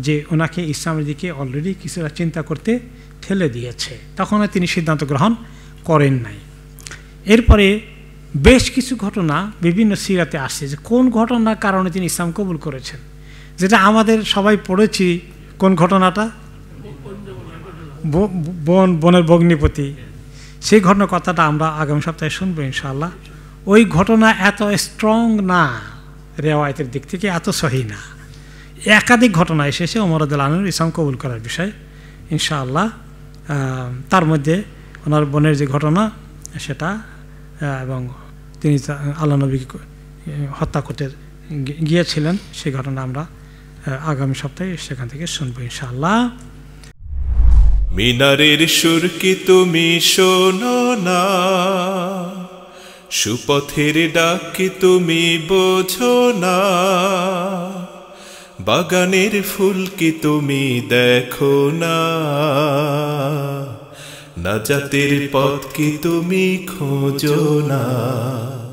যে ওনাকে ইসলামের দিকে অলরেডি কিছুটা চিন্তা করতে ঠেলে দিয়েছে তখন তিনি সিদ্ধান্ত গ্রহণ করেন নাই এরপরে বেশ কিছু ঘটনা বিভিন্ন সিরাতে আসছে যে কোন ঘটনার কারণে তিনি ইসলাম কবুল করেছেন যেটা আমাদের সবাই পড়েছি কোন ঘটনাটা বন বনের ভগ্নিপতি সেই ঘটনার কথাটা আমরা আগামী সপ্তাহে শুনবো ইনশাল্লাহ ওই ঘটনা এত স্ট্রং না রেওয়ায়তের দিক থেকে এত সহি না একাধিক ঘটনা এসেছে ওমরদুল আনুর ইসলাম কবুল করার বিষয়ে ইনশাআল্লাহ তার মধ্যে ওনার বোনের যে ঘটনা সেটা এবং তিনি আল্লাহ নবীকে হত্যা করতে গিয়েছিলেন সেই ঘটনা আমরা আগামী সপ্তাহে সেখান থেকে শুনবো ইনশাআল্লাহ মিনারের সুর কি তুমি শোনো না সুপথের ডাক কি তুমি বোঝো না বাগানের ফুল কি তুমি দেখো না নাজাতের পথ কি তুমি খোঁজো না